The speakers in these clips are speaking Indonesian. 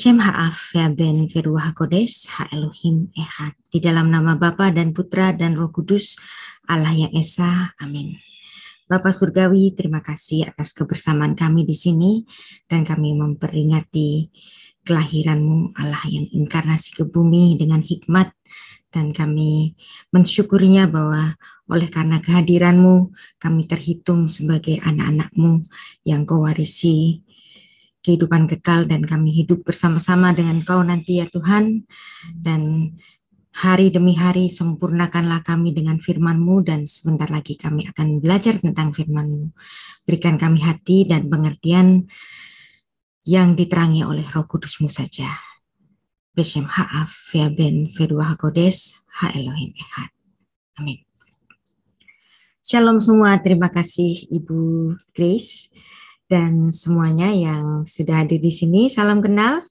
Beshem Ha'af ya Ben Kodes Elohim ehat. Di dalam nama Bapa dan Putra dan Roh Kudus Allah yang Esa. Amin. Bapak Surgawi, terima kasih atas kebersamaan kami di sini dan kami memperingati kelahiranmu Allah yang inkarnasi ke bumi dengan hikmat dan kami mensyukurinya bahwa oleh karena kehadiranmu kami terhitung sebagai anak-anakmu yang kewarisi kehidupan kekal dan kami hidup bersama-sama dengan Kau nanti ya Tuhan dan hari demi hari sempurnakanlah kami dengan FirmanMu dan sebentar lagi kami akan belajar tentang FirmanMu Berikan kami hati dan pengertian yang diterangi oleh Roh KudusMu mu saja. Beshem Ha'af Fia ya ben Fedua Hakodes Ha Elohim Ehad. Amin. Shalom semua, terima kasih Ibu Grace dan semuanya yang sudah hadir di sini. Salam kenal.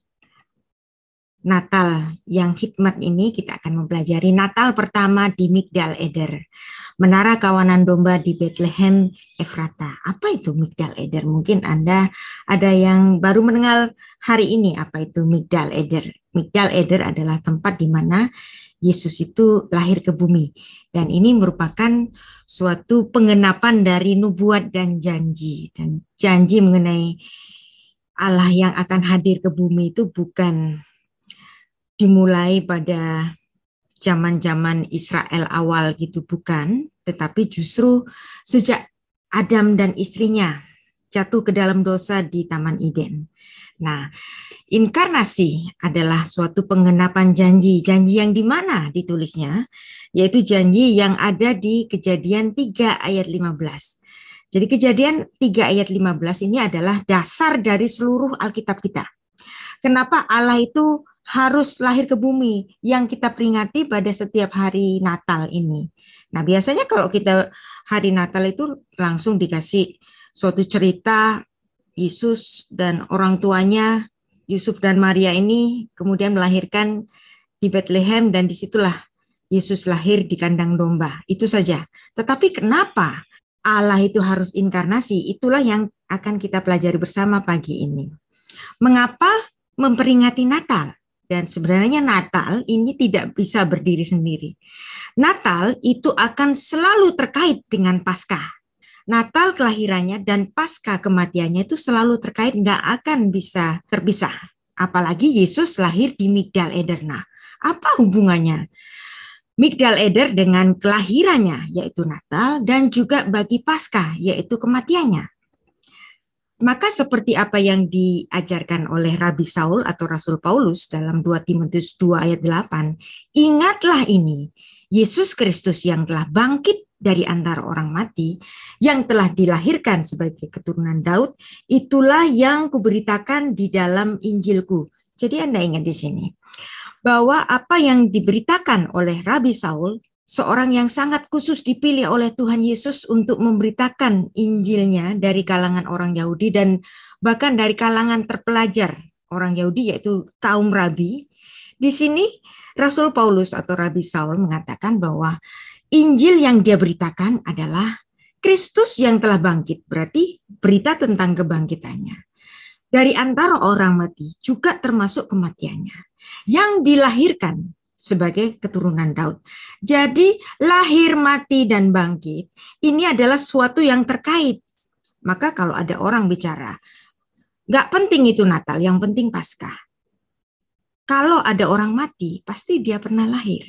Natal yang hikmat ini kita akan mempelajari Natal pertama di Migdal Eder. Menara kawanan domba di Bethlehem Efrata. Apa itu Migdal Eder? Mungkin Anda ada yang baru mendengar hari ini apa itu Migdal Eder. Migdal Eder adalah tempat di mana Yesus itu lahir ke bumi. Dan ini merupakan suatu pengenapan dari nubuat dan janji. Dan janji mengenai Allah yang akan hadir ke bumi itu bukan dimulai pada zaman-zaman Israel awal gitu bukan, tetapi justru sejak Adam dan istrinya jatuh ke dalam dosa di Taman Eden. Nah, inkarnasi adalah suatu penggenapan janji, janji yang di mana ditulisnya, yaitu janji yang ada di Kejadian 3 ayat 15. Jadi Kejadian 3 ayat 15 ini adalah dasar dari seluruh Alkitab kita. Kenapa Allah itu harus lahir ke bumi yang kita peringati pada setiap hari Natal ini. Nah, biasanya kalau kita hari Natal itu langsung dikasih suatu cerita Yesus dan orang tuanya Yusuf dan Maria ini kemudian melahirkan di Bethlehem dan disitulah Yesus lahir di kandang domba. Itu saja. Tetapi kenapa Allah itu harus inkarnasi? Itulah yang akan kita pelajari bersama pagi ini. Mengapa memperingati Natal? Dan sebenarnya Natal ini tidak bisa berdiri sendiri. Natal itu akan selalu terkait dengan Paskah Natal kelahirannya dan pasca kematiannya itu selalu terkait nggak akan bisa terpisah. Apalagi Yesus lahir di Migdal Nah, Apa hubungannya? Migdal Eder dengan kelahirannya yaitu Natal dan juga bagi pasca yaitu kematiannya. Maka seperti apa yang diajarkan oleh Rabi Saul atau Rasul Paulus dalam 2 Timotius 2 ayat 8, ingatlah ini, Yesus Kristus yang telah bangkit dari antara orang mati yang telah dilahirkan sebagai keturunan Daud, itulah yang kuberitakan di dalam Injilku. Jadi Anda ingat di sini bahwa apa yang diberitakan oleh Rabi Saul, seorang yang sangat khusus dipilih oleh Tuhan Yesus untuk memberitakan Injilnya dari kalangan orang Yahudi dan bahkan dari kalangan terpelajar orang Yahudi yaitu kaum rabi. Di sini Rasul Paulus atau Rabi Saul mengatakan bahwa Injil yang dia beritakan adalah Kristus yang telah bangkit, berarti berita tentang kebangkitannya. Dari antara orang mati juga termasuk kematiannya. Yang dilahirkan sebagai keturunan Daud. Jadi lahir, mati, dan bangkit ini adalah suatu yang terkait. Maka kalau ada orang bicara, nggak penting itu Natal, yang penting Paskah. Kalau ada orang mati, pasti dia pernah lahir.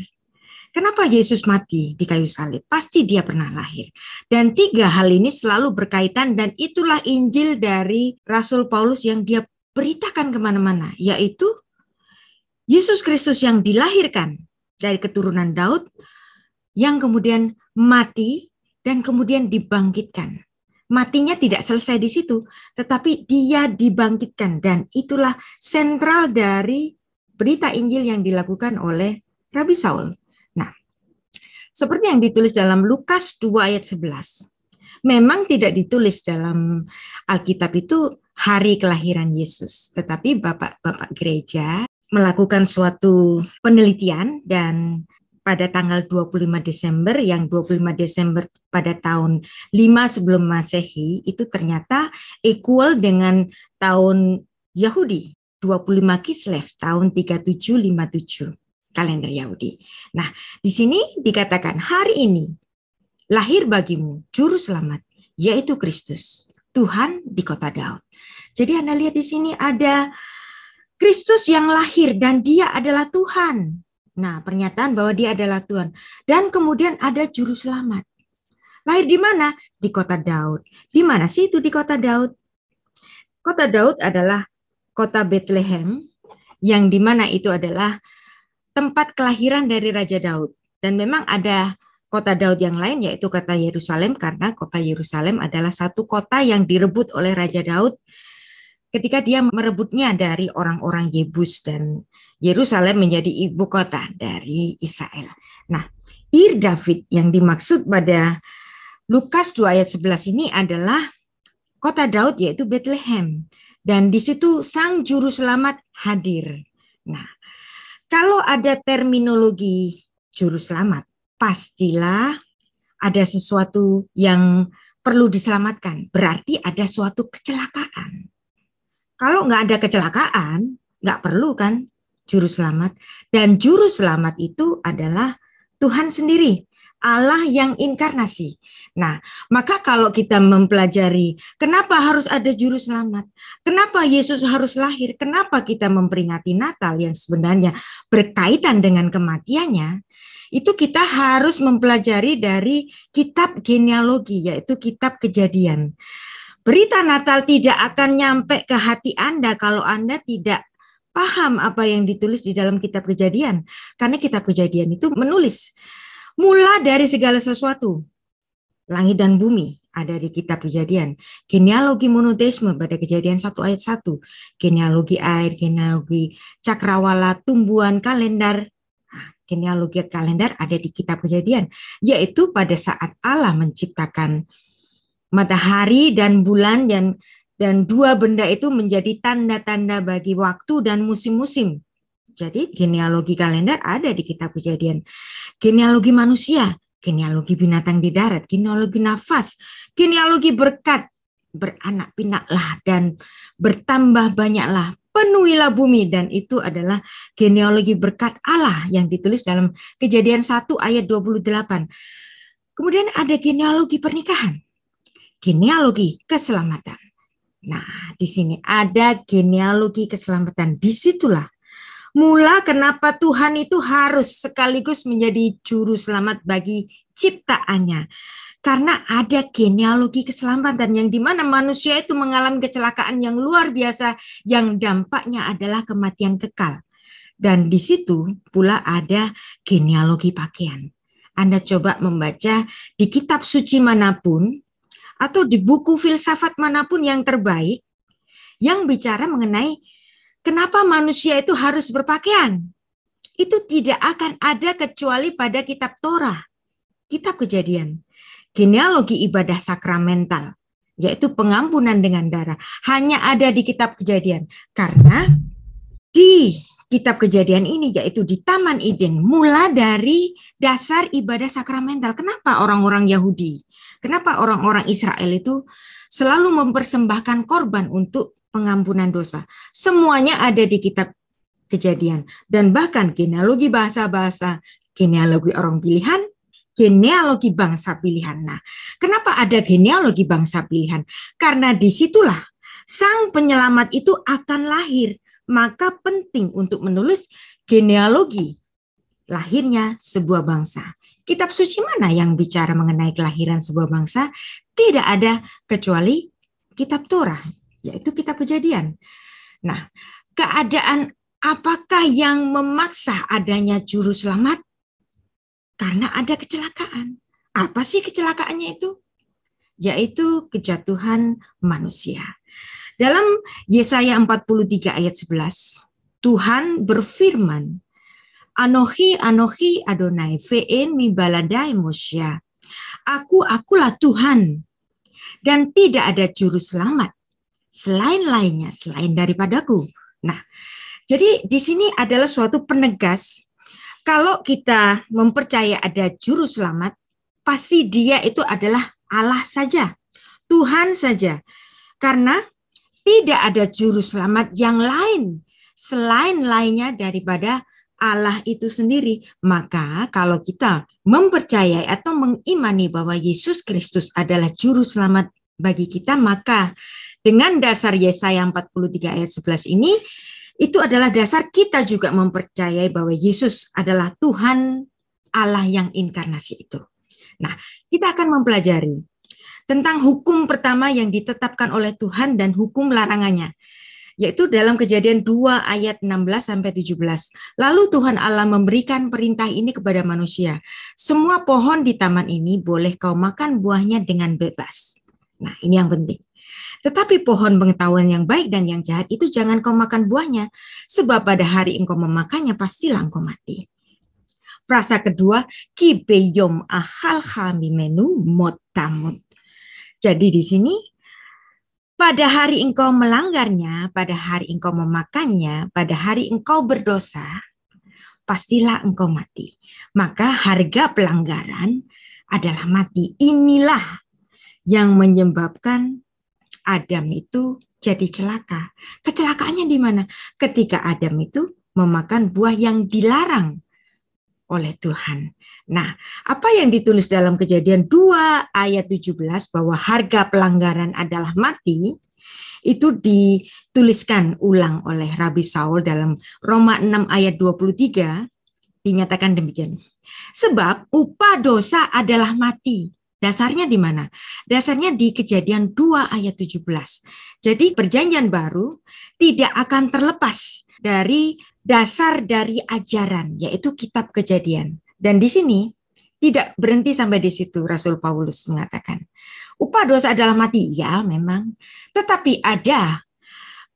Kenapa Yesus mati di kayu salib? Pasti dia pernah lahir. Dan tiga hal ini selalu berkaitan dan itulah Injil dari Rasul Paulus yang dia beritakan kemana-mana, yaitu Yesus Kristus yang dilahirkan dari keturunan Daud, yang kemudian mati dan kemudian dibangkitkan. Matinya tidak selesai di situ, tetapi dia dibangkitkan dan itulah sentral dari berita Injil yang dilakukan oleh Rabi Saul. Seperti yang ditulis dalam Lukas 2 ayat 11. Memang tidak ditulis dalam Alkitab itu hari kelahiran Yesus, tetapi bapak-bapak gereja melakukan suatu penelitian dan pada tanggal 25 Desember yang 25 Desember pada tahun 5 sebelum Masehi itu ternyata equal dengan tahun Yahudi 25 Kislev tahun 3757 kalender Yahudi. Nah, di sini dikatakan hari ini lahir bagimu juru selamat yaitu Kristus, Tuhan di kota Daud. Jadi Anda lihat di sini ada Kristus yang lahir dan dia adalah Tuhan. Nah, pernyataan bahwa dia adalah Tuhan dan kemudian ada juru selamat. Lahir di mana? Di kota Daud. Di mana sih itu di kota Daud? Kota Daud adalah kota Bethlehem yang di mana itu adalah tempat kelahiran dari Raja Daud. Dan memang ada kota Daud yang lain yaitu kota Yerusalem karena kota Yerusalem adalah satu kota yang direbut oleh Raja Daud ketika dia merebutnya dari orang-orang Yebus dan Yerusalem menjadi ibu kota dari Israel. Nah, Ir David yang dimaksud pada Lukas 2 ayat 11 ini adalah kota Daud yaitu Bethlehem dan di situ sang juru selamat hadir. Nah, kalau ada terminologi juru selamat, pastilah ada sesuatu yang perlu diselamatkan. Berarti ada suatu kecelakaan. Kalau nggak ada kecelakaan, nggak perlu kan juru selamat. Dan juru selamat itu adalah Tuhan sendiri. Allah yang inkarnasi. Nah, maka kalau kita mempelajari kenapa harus ada juru selamat, kenapa Yesus harus lahir, kenapa kita memperingati Natal yang sebenarnya berkaitan dengan kematiannya, itu kita harus mempelajari dari kitab genealogi yaitu kitab kejadian. Berita Natal tidak akan nyampe ke hati Anda kalau Anda tidak paham apa yang ditulis di dalam kitab kejadian karena kitab kejadian itu menulis Mula dari segala sesuatu, langit dan bumi ada di kitab kejadian. Genealogi monoteisme pada kejadian 1 ayat 1. Genealogi air, genealogi cakrawala, tumbuhan, kalender ah, genealogi kalender ada di kitab kejadian. Yaitu pada saat Allah menciptakan matahari dan bulan dan dan dua benda itu menjadi tanda-tanda bagi waktu dan musim-musim. Jadi genealogi kalender ada di kitab kejadian. Genealogi manusia, genealogi binatang di darat, genealogi nafas, genealogi berkat, beranak pinaklah dan bertambah banyaklah penuhilah bumi dan itu adalah genealogi berkat Allah yang ditulis dalam Kejadian 1 ayat 28. Kemudian ada genealogi pernikahan. Genealogi keselamatan. Nah, di sini ada genealogi keselamatan. Disitulah Mula kenapa Tuhan itu harus sekaligus menjadi juru selamat bagi ciptaannya. Karena ada genealogi keselamatan yang dimana manusia itu mengalami kecelakaan yang luar biasa yang dampaknya adalah kematian kekal. Dan di situ pula ada genealogi pakaian. Anda coba membaca di kitab suci manapun atau di buku filsafat manapun yang terbaik yang bicara mengenai kenapa manusia itu harus berpakaian? Itu tidak akan ada kecuali pada kitab Torah, kitab kejadian. Genealogi ibadah sakramental, yaitu pengampunan dengan darah, hanya ada di kitab kejadian. Karena di kitab kejadian ini, yaitu di Taman Eden, mula dari dasar ibadah sakramental. Kenapa orang-orang Yahudi, kenapa orang-orang Israel itu selalu mempersembahkan korban untuk pengampunan dosa. Semuanya ada di kitab kejadian. Dan bahkan genealogi bahasa-bahasa, genealogi orang pilihan, genealogi bangsa pilihan. Nah, kenapa ada genealogi bangsa pilihan? Karena disitulah sang penyelamat itu akan lahir. Maka penting untuk menulis genealogi lahirnya sebuah bangsa. Kitab suci mana yang bicara mengenai kelahiran sebuah bangsa? Tidak ada kecuali kitab Torah yaitu kitab kejadian. Nah, keadaan apakah yang memaksa adanya juru selamat? Karena ada kecelakaan. Apa sih kecelakaannya itu? Yaitu kejatuhan manusia. Dalam Yesaya 43 ayat 11, Tuhan berfirman, Anohi Anohi Adonai Ve'en mi baladai Mosya. Aku akulah Tuhan dan tidak ada juru selamat selain lainnya, selain daripadaku. Nah, jadi di sini adalah suatu penegas kalau kita mempercaya ada juru selamat, pasti dia itu adalah Allah saja, Tuhan saja. Karena tidak ada juru selamat yang lain selain lainnya daripada Allah itu sendiri. Maka kalau kita mempercayai atau mengimani bahwa Yesus Kristus adalah juru selamat bagi kita, maka dengan dasar Yesaya 43 ayat 11 ini, itu adalah dasar kita juga mempercayai bahwa Yesus adalah Tuhan Allah yang inkarnasi itu. Nah, kita akan mempelajari tentang hukum pertama yang ditetapkan oleh Tuhan dan hukum larangannya, yaitu dalam kejadian 2 ayat 16 sampai 17. Lalu Tuhan Allah memberikan perintah ini kepada manusia. Semua pohon di taman ini boleh kau makan buahnya dengan bebas. Nah, ini yang penting. Tetapi pohon pengetahuan yang baik dan yang jahat itu jangan kau makan buahnya, sebab pada hari engkau memakannya pastilah engkau mati. Frasa kedua, kibe yom ahal menu motamut. Jadi di sini pada hari engkau melanggarnya, pada hari engkau memakannya, pada hari engkau berdosa, pastilah engkau mati. Maka harga pelanggaran adalah mati. Inilah yang menyebabkan Adam itu jadi celaka. Kecelakaannya di mana? Ketika Adam itu memakan buah yang dilarang oleh Tuhan. Nah, apa yang ditulis dalam kejadian 2 ayat 17 bahwa harga pelanggaran adalah mati, itu dituliskan ulang oleh Rabi Saul dalam Roma 6 ayat 23 dinyatakan demikian. Sebab upah dosa adalah mati, Dasarnya di mana? Dasarnya di kejadian 2 ayat 17. Jadi perjanjian baru tidak akan terlepas dari dasar dari ajaran, yaitu kitab kejadian. Dan di sini tidak berhenti sampai di situ Rasul Paulus mengatakan. Upah dosa adalah mati, ya memang. Tetapi ada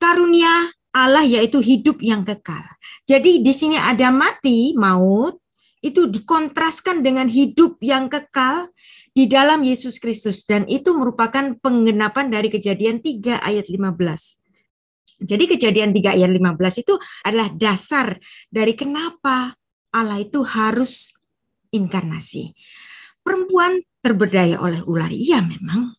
karunia Allah yaitu hidup yang kekal. Jadi di sini ada mati, maut, itu dikontraskan dengan hidup yang kekal di dalam Yesus Kristus dan itu merupakan penggenapan dari kejadian 3 ayat 15. Jadi kejadian 3 ayat 15 itu adalah dasar dari kenapa Allah itu harus inkarnasi. Perempuan terberdaya oleh ular, iya memang.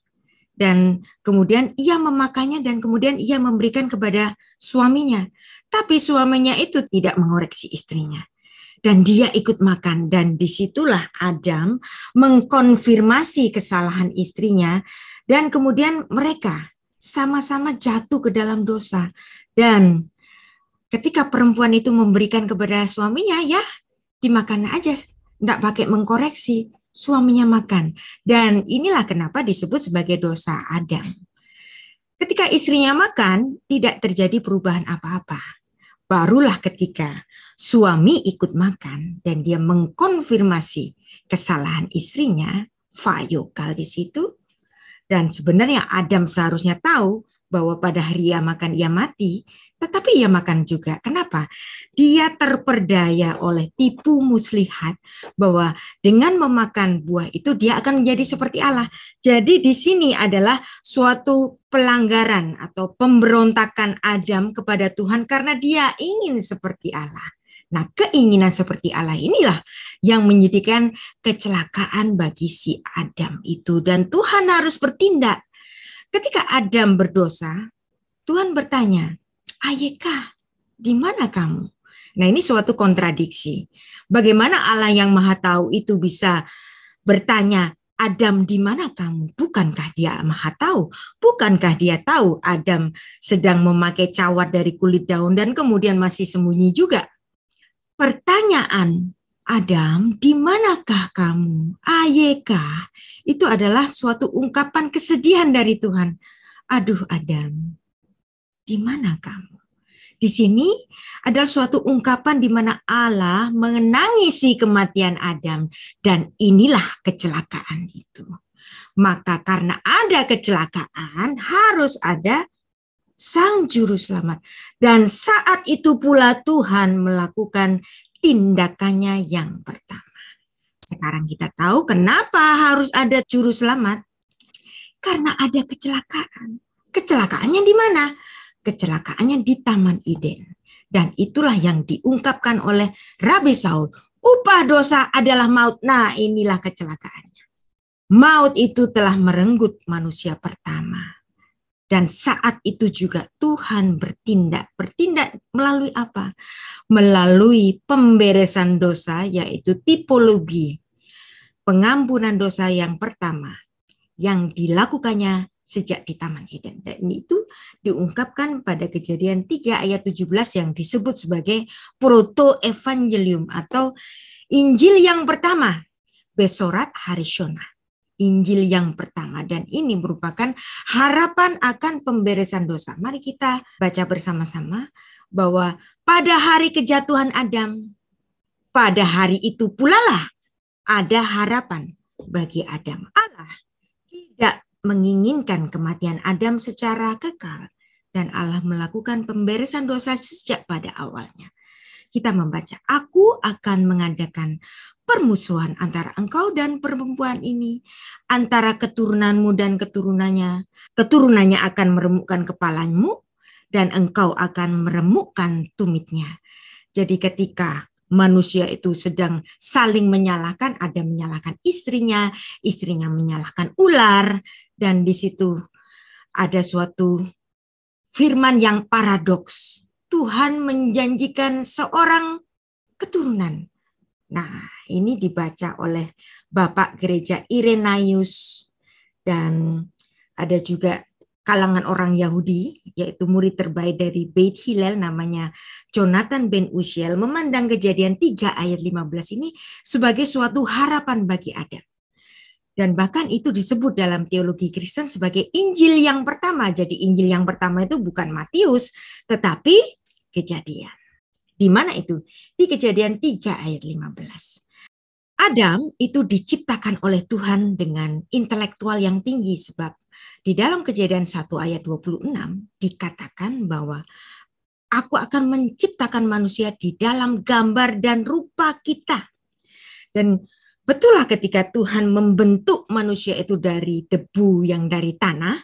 Dan kemudian ia memakannya dan kemudian ia memberikan kepada suaminya. Tapi suaminya itu tidak mengoreksi istrinya dan dia ikut makan dan disitulah Adam mengkonfirmasi kesalahan istrinya dan kemudian mereka sama-sama jatuh ke dalam dosa dan ketika perempuan itu memberikan kepada suaminya ya dimakan aja tidak pakai mengkoreksi suaminya makan dan inilah kenapa disebut sebagai dosa Adam ketika istrinya makan tidak terjadi perubahan apa-apa barulah ketika Suami ikut makan dan dia mengkonfirmasi kesalahan istrinya, fayokal di situ. Dan sebenarnya Adam seharusnya tahu bahwa pada hari ia makan ia mati, tetapi ia makan juga. Kenapa? Dia terperdaya oleh tipu muslihat bahwa dengan memakan buah itu dia akan menjadi seperti Allah. Jadi di sini adalah suatu pelanggaran atau pemberontakan Adam kepada Tuhan karena dia ingin seperti Allah. Nah, keinginan seperti Allah inilah yang menjadikan kecelakaan bagi si Adam itu dan Tuhan harus bertindak. Ketika Adam berdosa, Tuhan bertanya, "Ayeka, di mana kamu?" Nah, ini suatu kontradiksi. Bagaimana Allah yang Maha Tahu itu bisa bertanya, Adam di mana kamu? Bukankah dia maha tahu? Bukankah dia tahu Adam sedang memakai cawat dari kulit daun dan kemudian masih sembunyi juga? Pertanyaan Adam, di manakah kamu? AYK itu adalah suatu ungkapan kesedihan dari Tuhan. Aduh Adam, di mana kamu? Di sini adalah suatu ungkapan di mana Allah mengenangi kematian Adam dan inilah kecelakaan itu. Maka karena ada kecelakaan harus ada Sang Juru Selamat. Dan saat itu pula Tuhan melakukan tindakannya yang pertama. Sekarang kita tahu kenapa harus ada Juru Selamat. Karena ada kecelakaan. Kecelakaannya di mana? Kecelakaannya di Taman Eden. Dan itulah yang diungkapkan oleh Rabi Saul. Upah dosa adalah maut. Nah inilah kecelakaannya. Maut itu telah merenggut manusia pertama dan saat itu juga Tuhan bertindak. Bertindak melalui apa? Melalui pemberesan dosa yaitu tipologi. Pengampunan dosa yang pertama yang dilakukannya sejak di Taman Eden. Dan itu diungkapkan pada kejadian 3 ayat 17 yang disebut sebagai proto evangelium atau Injil yang pertama, Besorat Harishona. Injil yang pertama dan ini merupakan harapan akan pemberesan dosa. Mari kita baca bersama-sama bahwa pada hari kejatuhan Adam, pada hari itu pula lah ada harapan bagi Adam. Allah tidak menginginkan kematian Adam secara kekal dan Allah melakukan pemberesan dosa sejak pada awalnya. Kita membaca, "Aku akan mengadakan permusuhan antara engkau dan perempuan ini, antara keturunanmu dan keturunannya. Keturunannya akan meremukkan kepalamu dan engkau akan meremukkan tumitnya. Jadi ketika manusia itu sedang saling menyalahkan, ada menyalahkan istrinya, istrinya menyalahkan ular, dan di situ ada suatu firman yang paradoks. Tuhan menjanjikan seorang keturunan Nah, ini dibaca oleh Bapak Gereja Irenaeus dan ada juga kalangan orang Yahudi, yaitu murid terbaik dari Beit Hillel namanya Jonathan ben Ushiel, memandang kejadian 3 ayat 15 ini sebagai suatu harapan bagi Adam. Dan bahkan itu disebut dalam teologi Kristen sebagai Injil yang pertama. Jadi Injil yang pertama itu bukan Matius, tetapi kejadian. Di mana itu? Di kejadian 3 ayat 15. Adam itu diciptakan oleh Tuhan dengan intelektual yang tinggi sebab di dalam kejadian 1 ayat 26 dikatakan bahwa aku akan menciptakan manusia di dalam gambar dan rupa kita. Dan betullah ketika Tuhan membentuk manusia itu dari debu yang dari tanah,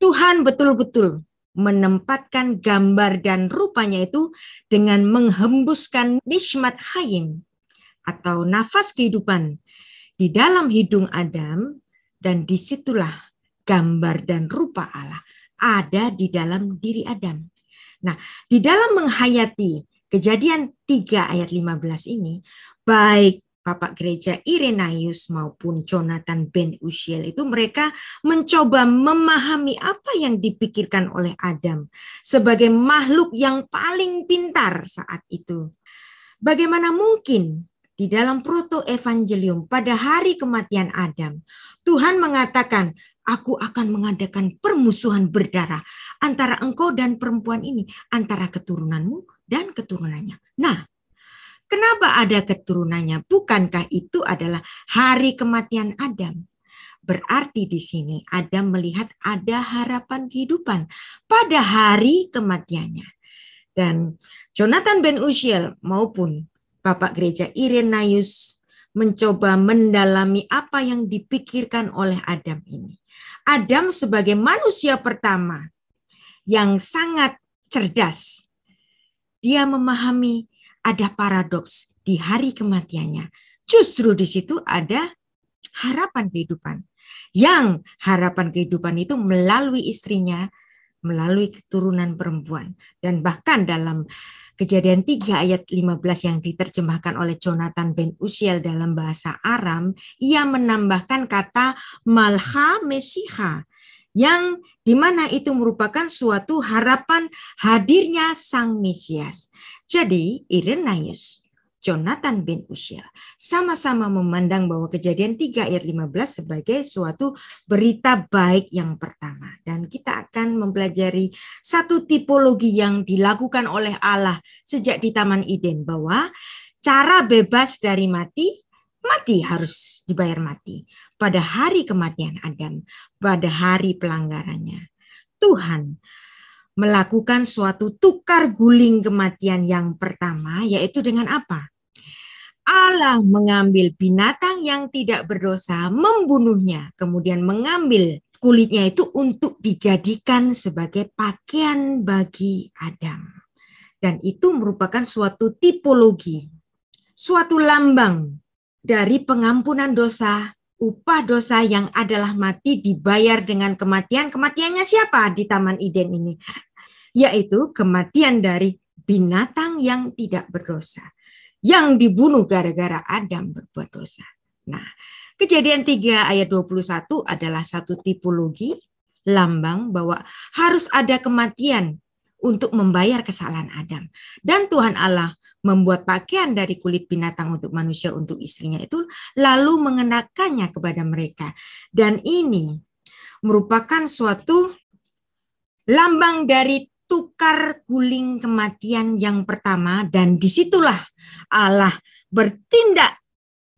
Tuhan betul-betul menempatkan gambar dan rupanya itu dengan menghembuskan nishmat hayim atau nafas kehidupan di dalam hidung Adam dan disitulah gambar dan rupa Allah ada di dalam diri Adam. Nah, di dalam menghayati kejadian 3 ayat 15 ini, baik Bapak Gereja Irenaeus maupun Jonathan Ben Ushiel itu mereka mencoba memahami apa yang dipikirkan oleh Adam sebagai makhluk yang paling pintar saat itu. Bagaimana mungkin di dalam proto evangelium pada hari kematian Adam, Tuhan mengatakan, aku akan mengadakan permusuhan berdarah antara engkau dan perempuan ini, antara keturunanmu dan keturunannya. Nah, mengapa ada keturunannya? Bukankah itu adalah hari kematian Adam? Berarti di sini Adam melihat ada harapan kehidupan pada hari kematiannya. Dan Jonathan Ben Ushiel maupun Bapak Gereja Irenaeus mencoba mendalami apa yang dipikirkan oleh Adam ini. Adam sebagai manusia pertama yang sangat cerdas, dia memahami ada paradoks di hari kematiannya. Justru di situ ada harapan kehidupan. Yang harapan kehidupan itu melalui istrinya, melalui keturunan perempuan. Dan bahkan dalam kejadian 3 ayat 15 yang diterjemahkan oleh Jonathan ben Usiel dalam bahasa Aram, ia menambahkan kata malha mesiha yang dimana itu merupakan suatu harapan hadirnya Sang Mesias. Jadi Irenaeus, Jonathan bin Usia sama-sama memandang bahwa kejadian 3 ayat 15 sebagai suatu berita baik yang pertama. Dan kita akan mempelajari satu tipologi yang dilakukan oleh Allah sejak di Taman Eden bahwa cara bebas dari mati mati harus dibayar mati pada hari kematian Adam, pada hari pelanggarannya. Tuhan melakukan suatu tukar guling kematian yang pertama, yaitu dengan apa? Allah mengambil binatang yang tidak berdosa, membunuhnya, kemudian mengambil kulitnya itu untuk dijadikan sebagai pakaian bagi Adam. Dan itu merupakan suatu tipologi, suatu lambang dari pengampunan dosa upah dosa yang adalah mati dibayar dengan kematian. Kematiannya siapa di Taman Eden ini? Yaitu kematian dari binatang yang tidak berdosa, yang dibunuh gara-gara Adam berbuat dosa. Nah, kejadian 3 ayat 21 adalah satu tipologi lambang bahwa harus ada kematian untuk membayar kesalahan Adam. Dan Tuhan Allah membuat pakaian dari kulit binatang untuk manusia untuk istrinya itu lalu mengenakannya kepada mereka. Dan ini merupakan suatu lambang dari tukar guling kematian yang pertama dan disitulah Allah bertindak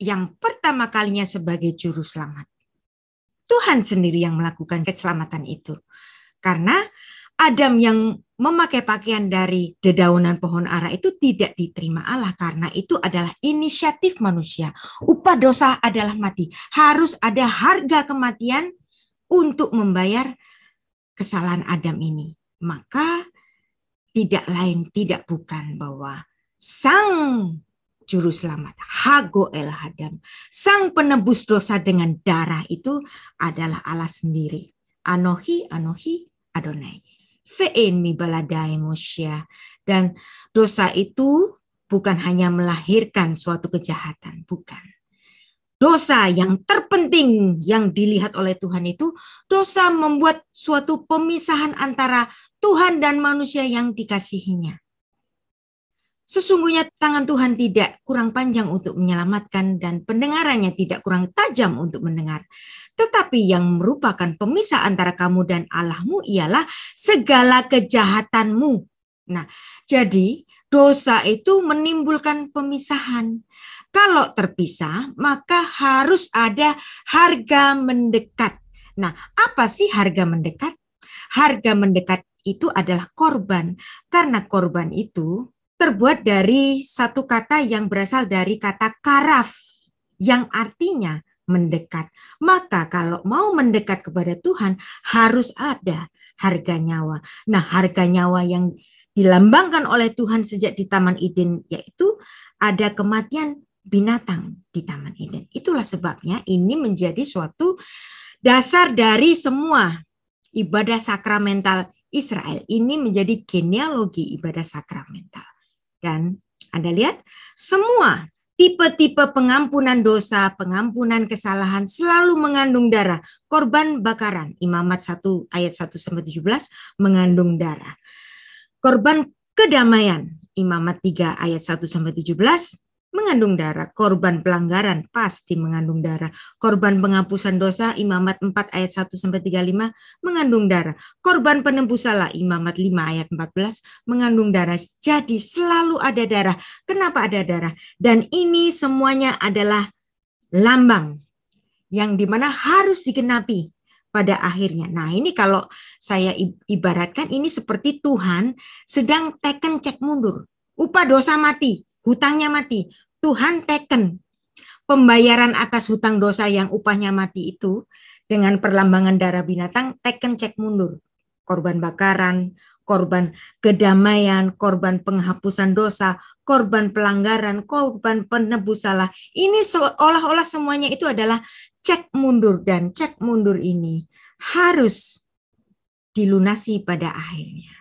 yang pertama kalinya sebagai juru selamat. Tuhan sendiri yang melakukan keselamatan itu. Karena Adam yang memakai pakaian dari dedaunan pohon ara itu tidak diterima Allah karena itu adalah inisiatif manusia. Upah dosa adalah mati. Harus ada harga kematian untuk membayar kesalahan Adam ini. Maka tidak lain tidak bukan bahwa sang juru selamat Hago El Hadam, sang penebus dosa dengan darah itu adalah Allah sendiri. Anohi, Anohi, Adonai fe'en mibaladai musya. Dan dosa itu bukan hanya melahirkan suatu kejahatan, bukan. Dosa yang terpenting yang dilihat oleh Tuhan itu dosa membuat suatu pemisahan antara Tuhan dan manusia yang dikasihinya. Sesungguhnya tangan Tuhan tidak kurang panjang untuk menyelamatkan dan pendengarannya tidak kurang tajam untuk mendengar. Tetapi yang merupakan pemisah antara kamu dan Allahmu ialah segala kejahatanmu. Nah, jadi dosa itu menimbulkan pemisahan. Kalau terpisah, maka harus ada harga mendekat. Nah, apa sih harga mendekat? Harga mendekat itu adalah korban, karena korban itu terbuat dari satu kata yang berasal dari kata karaf yang artinya mendekat. Maka kalau mau mendekat kepada Tuhan harus ada harga nyawa. Nah, harga nyawa yang dilambangkan oleh Tuhan sejak di Taman Eden yaitu ada kematian binatang di Taman Eden. Itulah sebabnya ini menjadi suatu dasar dari semua ibadah sakramental Israel. Ini menjadi genealogi ibadah sakramental. Dan Anda lihat, semua tipe-tipe pengampunan dosa, pengampunan kesalahan selalu mengandung darah. Korban bakaran, Imamat 1 ayat 1 sampai 17 mengandung darah. Korban kedamaian, Imamat 3 ayat 1 sampai 17 mengandung darah, korban pelanggaran pasti mengandung darah, korban penghapusan dosa Imamat 4 ayat 1 sampai 35 mengandung darah, korban penembus salah Imamat 5 ayat 14 mengandung darah. Jadi selalu ada darah. Kenapa ada darah? Dan ini semuanya adalah lambang yang dimana harus digenapi pada akhirnya. Nah ini kalau saya ibaratkan ini seperti Tuhan sedang teken cek mundur. Upah dosa mati hutangnya mati, Tuhan teken pembayaran atas hutang dosa yang upahnya mati itu dengan perlambangan darah binatang teken cek mundur. Korban bakaran, korban kedamaian, korban penghapusan dosa, korban pelanggaran, korban penebus salah. Ini seolah-olah semuanya itu adalah cek mundur dan cek mundur ini harus dilunasi pada akhirnya.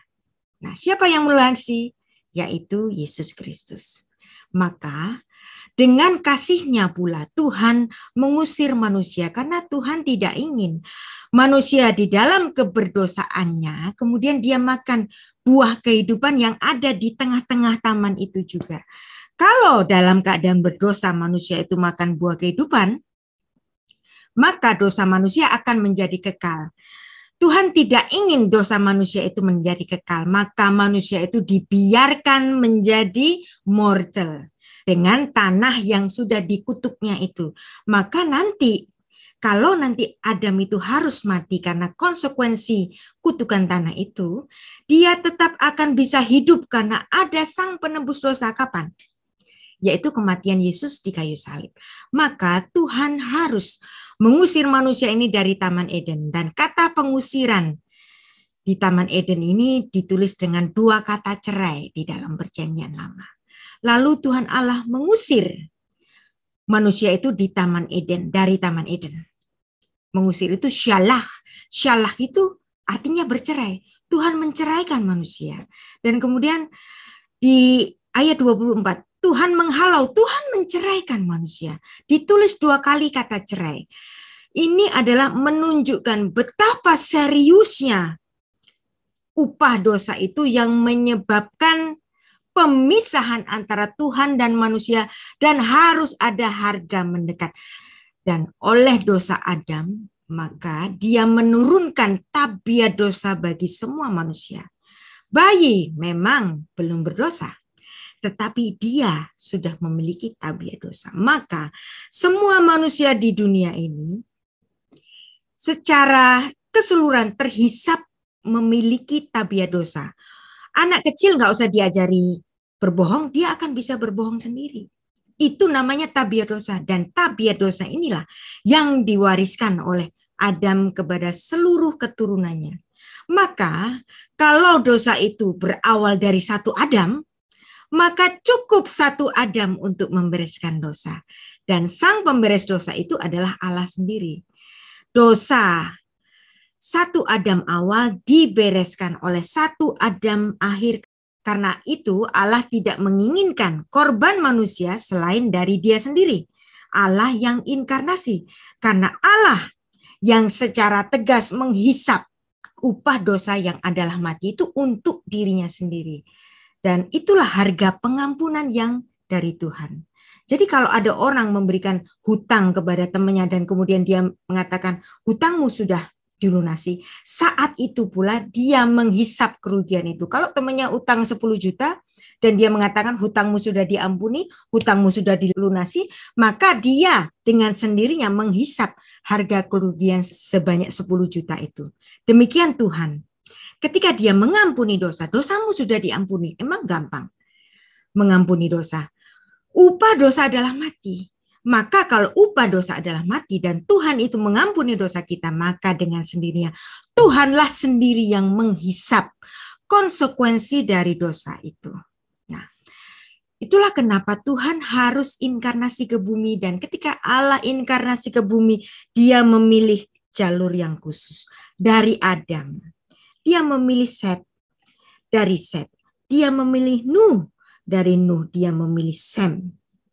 Nah, siapa yang melunasi? Yaitu Yesus Kristus. Maka dengan kasihnya pula Tuhan mengusir manusia karena Tuhan tidak ingin manusia di dalam keberdosaannya kemudian dia makan buah kehidupan yang ada di tengah-tengah taman itu juga. Kalau dalam keadaan berdosa manusia itu makan buah kehidupan, maka dosa manusia akan menjadi kekal. Tuhan tidak ingin dosa manusia itu menjadi kekal, maka manusia itu dibiarkan menjadi mortal dengan tanah yang sudah dikutuknya itu. Maka nanti kalau nanti Adam itu harus mati karena konsekuensi kutukan tanah itu, dia tetap akan bisa hidup karena ada sang penembus dosa kapan? yaitu kematian Yesus di kayu salib. Maka Tuhan harus mengusir manusia ini dari Taman Eden. Dan kata pengusiran di Taman Eden ini ditulis dengan dua kata cerai di dalam perjanjian lama. Lalu Tuhan Allah mengusir manusia itu di Taman Eden, dari Taman Eden. Mengusir itu syalah. Syalah itu artinya bercerai. Tuhan menceraikan manusia. Dan kemudian di ayat 24, Tuhan menghalau, Tuhan menceraikan manusia. Ditulis dua kali kata cerai. Ini adalah menunjukkan betapa seriusnya upah dosa itu yang menyebabkan pemisahan antara Tuhan dan manusia dan harus ada harga mendekat. Dan oleh dosa Adam, maka dia menurunkan tabiat dosa bagi semua manusia. Bayi memang belum berdosa, tetapi dia sudah memiliki tabiat dosa. Maka semua manusia di dunia ini secara keseluruhan terhisap memiliki tabiat dosa. Anak kecil nggak usah diajari berbohong, dia akan bisa berbohong sendiri. Itu namanya tabiat dosa dan tabiat dosa inilah yang diwariskan oleh Adam kepada seluruh keturunannya. Maka kalau dosa itu berawal dari satu Adam, maka cukup satu Adam untuk membereskan dosa. Dan sang pemberes dosa itu adalah Allah sendiri. Dosa satu Adam awal dibereskan oleh satu Adam akhir. Karena itu Allah tidak menginginkan korban manusia selain dari dia sendiri. Allah yang inkarnasi. Karena Allah yang secara tegas menghisap upah dosa yang adalah mati itu untuk dirinya sendiri dan itulah harga pengampunan yang dari Tuhan. Jadi kalau ada orang memberikan hutang kepada temannya dan kemudian dia mengatakan hutangmu sudah dilunasi, saat itu pula dia menghisap kerugian itu. Kalau temannya utang 10 juta dan dia mengatakan hutangmu sudah diampuni, hutangmu sudah dilunasi, maka dia dengan sendirinya menghisap harga kerugian sebanyak 10 juta itu. Demikian Tuhan. Ketika dia mengampuni dosa, dosamu sudah diampuni. Emang gampang mengampuni dosa. Upah dosa adalah mati. Maka kalau upah dosa adalah mati dan Tuhan itu mengampuni dosa kita, maka dengan sendirinya Tuhanlah sendiri yang menghisap konsekuensi dari dosa itu. Nah, itulah kenapa Tuhan harus inkarnasi ke bumi dan ketika Allah inkarnasi ke bumi, dia memilih jalur yang khusus dari Adam dia memilih Set. Dari Set, dia memilih Nuh. Dari Nuh, dia memilih Sem.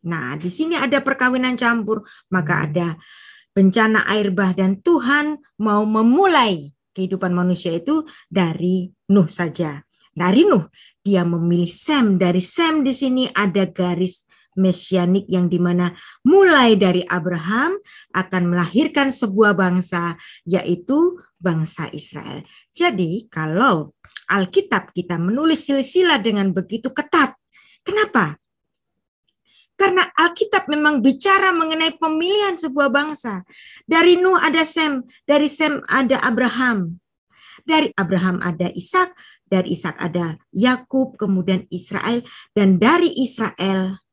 Nah, di sini ada perkawinan campur, maka hmm. ada bencana air bah dan Tuhan mau memulai kehidupan manusia itu dari Nuh saja. Dari Nuh, dia memilih Sem. Dari Sem di sini ada garis mesianik yang dimana mulai dari Abraham akan melahirkan sebuah bangsa yaitu bangsa Israel. Jadi kalau Alkitab kita menulis silsilah dengan begitu ketat, kenapa? Karena Alkitab memang bicara mengenai pemilihan sebuah bangsa. Dari Nuh ada Sem, dari Sem ada Abraham, dari Abraham ada Ishak, dari Ishak ada Yakub, kemudian Israel, dan dari Israel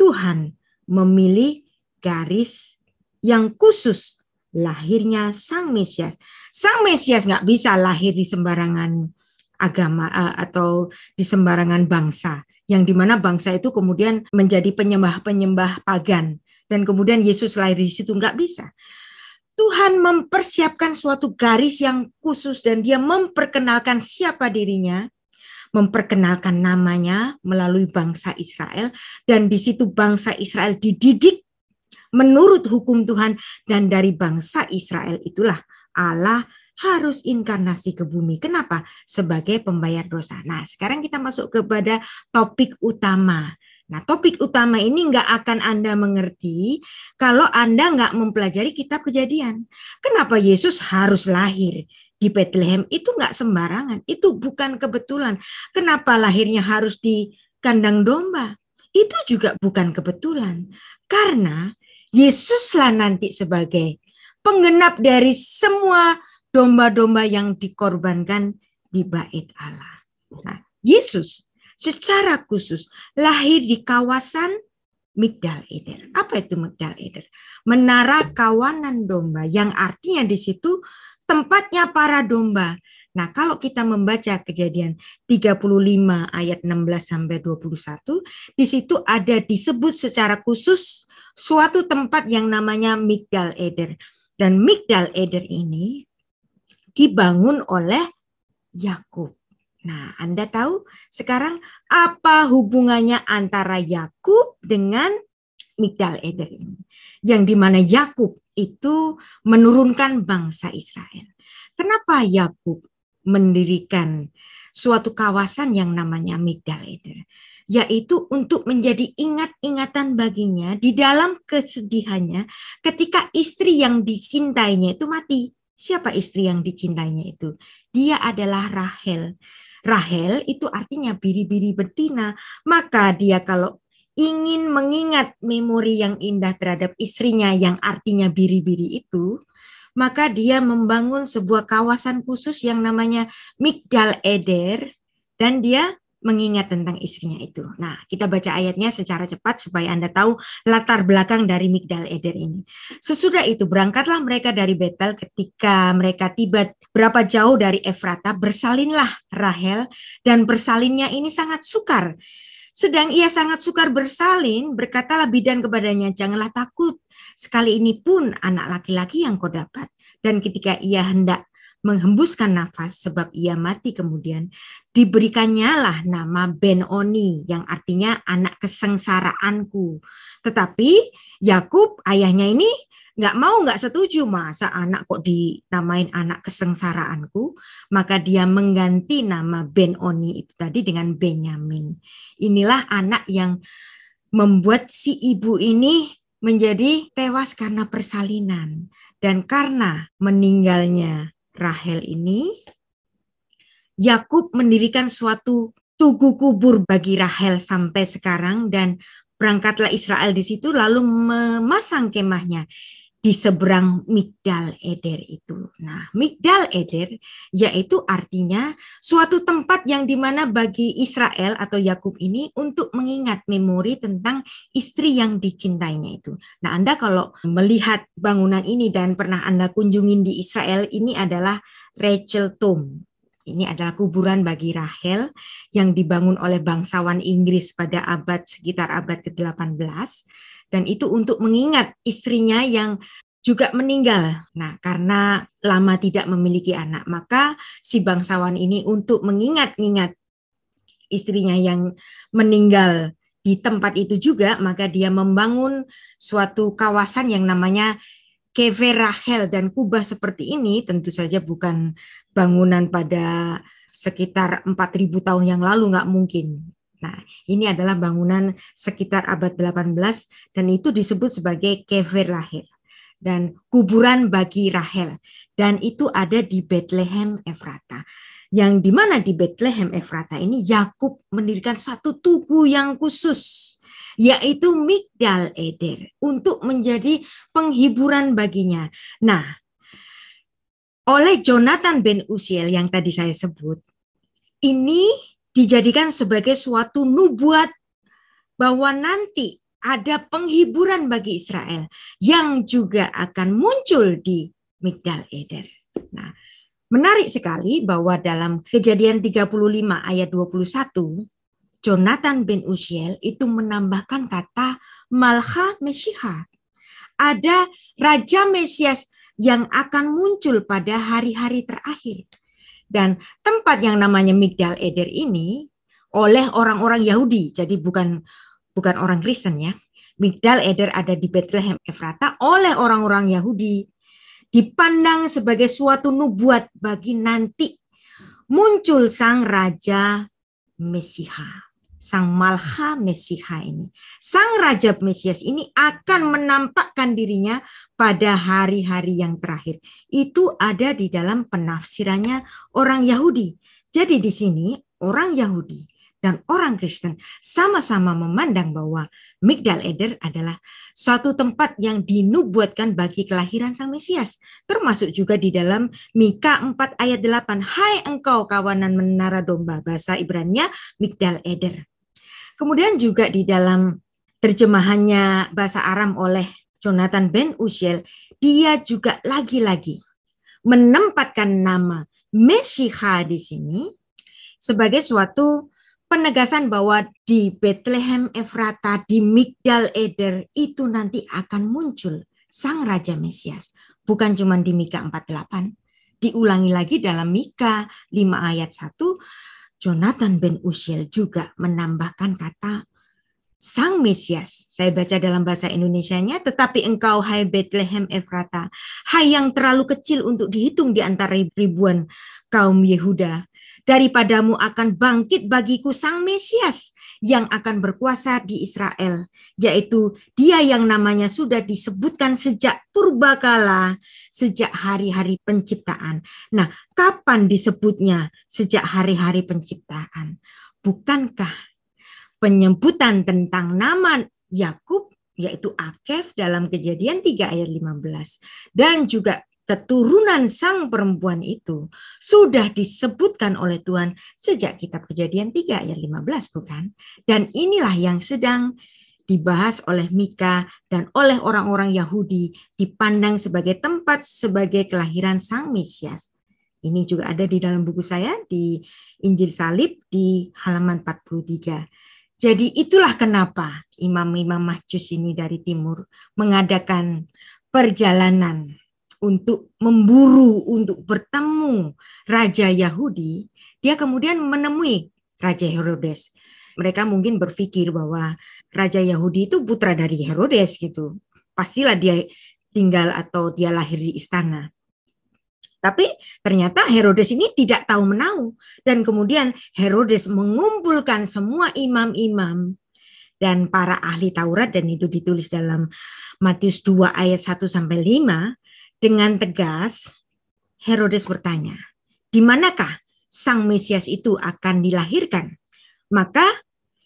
Tuhan memilih garis yang khusus lahirnya Sang Mesias. Sang Mesias nggak bisa lahir di sembarangan agama eh, atau di sembarangan bangsa, yang dimana bangsa itu kemudian menjadi penyembah-penyembah pagan, dan kemudian Yesus lahir di situ nggak bisa. Tuhan mempersiapkan suatu garis yang khusus dan dia memperkenalkan siapa dirinya, memperkenalkan namanya melalui bangsa Israel dan di situ bangsa Israel dididik menurut hukum Tuhan dan dari bangsa Israel itulah Allah harus inkarnasi ke bumi. Kenapa? Sebagai pembayar dosa. Nah, sekarang kita masuk kepada topik utama. Nah, topik utama ini nggak akan Anda mengerti kalau Anda nggak mempelajari kitab kejadian. Kenapa Yesus harus lahir di Bethlehem? Itu nggak sembarangan, itu bukan kebetulan. Kenapa lahirnya harus di kandang domba? Itu juga bukan kebetulan. Karena Yesuslah nanti sebagai penggenap dari semua domba-domba yang dikorbankan di bait Allah. Nah, Yesus secara khusus lahir di kawasan Migdal Eder. Apa itu Migdal Eder? Menara kawanan domba yang artinya di situ tempatnya para domba. Nah, kalau kita membaca kejadian 35 ayat 16 sampai 21, di situ ada disebut secara khusus suatu tempat yang namanya Migdal Eder. Dan Migdal Eder ini dibangun oleh Yakub. Nah, Anda tahu sekarang apa hubungannya antara Yakub dengan Migdal Eder ini? Yang dimana Yakub itu menurunkan bangsa Israel. Kenapa Yakub mendirikan suatu kawasan yang namanya Migdal Eder? yaitu untuk menjadi ingat-ingatan baginya di dalam kesedihannya ketika istri yang dicintainya itu mati. Siapa istri yang dicintainya itu? Dia adalah Rahel. Rahel itu artinya biri-biri betina. Maka dia kalau ingin mengingat memori yang indah terhadap istrinya yang artinya biri-biri itu, maka dia membangun sebuah kawasan khusus yang namanya Migdal Eder dan dia mengingat tentang istrinya itu. Nah, kita baca ayatnya secara cepat supaya Anda tahu latar belakang dari Migdal Eder ini. Sesudah itu berangkatlah mereka dari Betel ketika mereka tiba berapa jauh dari Efrata bersalinlah Rahel dan bersalinnya ini sangat sukar. Sedang ia sangat sukar bersalin, berkatalah bidan kepadanya, janganlah takut, sekali ini pun anak laki-laki yang kau dapat. Dan ketika ia hendak menghembuskan nafas sebab ia mati kemudian Diberikannya lah nama Benoni yang artinya anak kesengsaraanku. Tetapi Yakub ayahnya ini nggak mau nggak setuju masa anak kok dinamain anak kesengsaraanku maka dia mengganti nama Benoni itu tadi dengan Benyamin inilah anak yang membuat si ibu ini menjadi tewas karena persalinan dan karena meninggalnya Rahel ini Yakub mendirikan suatu tugu kubur bagi Rahel sampai sekarang dan berangkatlah Israel di situ lalu memasang kemahnya di seberang Migdal Eder itu. Nah, Migdal Eder yaitu artinya suatu tempat yang dimana bagi Israel atau Yakub ini untuk mengingat memori tentang istri yang dicintainya itu. Nah, Anda kalau melihat bangunan ini dan pernah Anda kunjungin di Israel, ini adalah Rachel Tomb ini adalah kuburan bagi Rahel yang dibangun oleh bangsawan Inggris pada abad sekitar abad ke-18 dan itu untuk mengingat istrinya yang juga meninggal. Nah, karena lama tidak memiliki anak, maka si bangsawan ini untuk mengingat-ingat istrinya yang meninggal di tempat itu juga, maka dia membangun suatu kawasan yang namanya Keve Rahel dan kubah seperti ini tentu saja bukan bangunan pada sekitar 4.000 tahun yang lalu nggak mungkin. Nah, ini adalah bangunan sekitar abad 18 dan itu disebut sebagai Kever Rahel dan kuburan bagi Rahel dan itu ada di Bethlehem Efrata. Yang di mana di Bethlehem Efrata ini Yakub mendirikan satu tugu yang khusus yaitu Migdal Eder untuk menjadi penghiburan baginya. Nah, oleh Jonathan ben Usiel yang tadi saya sebut, ini dijadikan sebagai suatu nubuat bahwa nanti ada penghiburan bagi Israel yang juga akan muncul di Migdal Eder. Nah, menarik sekali bahwa dalam kejadian 35 ayat 21, Jonathan ben Usiel itu menambahkan kata Malha Mesihah Ada Raja Mesias yang akan muncul pada hari-hari terakhir. Dan tempat yang namanya Migdal Eder ini oleh orang-orang Yahudi, jadi bukan bukan orang Kristen ya. Migdal Eder ada di Bethlehem Efrata oleh orang-orang Yahudi dipandang sebagai suatu nubuat bagi nanti muncul sang raja Mesiha. Sang Malha Mesiha ini, sang raja Mesias ini akan menampakkan dirinya pada hari-hari yang terakhir. Itu ada di dalam penafsirannya orang Yahudi. Jadi di sini orang Yahudi dan orang Kristen sama-sama memandang bahwa Migdal Eder adalah suatu tempat yang dinubuatkan bagi kelahiran Sang Mesias. Termasuk juga di dalam Mika 4 ayat 8. Hai engkau kawanan menara domba. Bahasa Ibrannya Migdal Eder. Kemudian juga di dalam terjemahannya bahasa Aram oleh Jonathan Ben Usiel, dia juga lagi-lagi menempatkan nama Mesihah di sini sebagai suatu penegasan bahwa di Bethlehem Efrata, di Migdal Eder itu nanti akan muncul Sang Raja Mesias. Bukan cuma di Mika 48, diulangi lagi dalam Mika 5 ayat 1, Jonathan ben Usiel juga menambahkan kata Sang Mesias. Saya baca dalam bahasa Indonesianya, tetapi engkau hai Bethlehem Efrata, hai yang terlalu kecil untuk dihitung di antara ribuan kaum Yehuda. Daripadamu akan bangkit bagiku Sang Mesias yang akan berkuasa di Israel, yaitu dia yang namanya sudah disebutkan sejak purbakala, sejak hari-hari penciptaan. Nah, kapan disebutnya sejak hari-hari penciptaan? Bukankah penyebutan tentang nama Yakub yaitu Akef dalam kejadian 3 ayat 15 dan juga keturunan sang perempuan itu sudah disebutkan oleh Tuhan sejak kitab kejadian 3 ayat 15 bukan? Dan inilah yang sedang dibahas oleh Mika dan oleh orang-orang Yahudi dipandang sebagai tempat sebagai kelahiran sang Mesias. Ini juga ada di dalam buku saya di Injil Salib di halaman 43. Jadi itulah kenapa imam-imam Mahjus ini dari timur mengadakan perjalanan untuk memburu, untuk bertemu Raja Yahudi, dia kemudian menemui Raja Herodes. Mereka mungkin berpikir bahwa Raja Yahudi itu putra dari Herodes gitu. Pastilah dia tinggal atau dia lahir di istana. Tapi ternyata Herodes ini tidak tahu menahu dan kemudian Herodes mengumpulkan semua imam-imam dan para ahli Taurat dan itu ditulis dalam Matius 2 ayat 1 sampai 5 dengan tegas Herodes bertanya, di manakah sang Mesias itu akan dilahirkan? Maka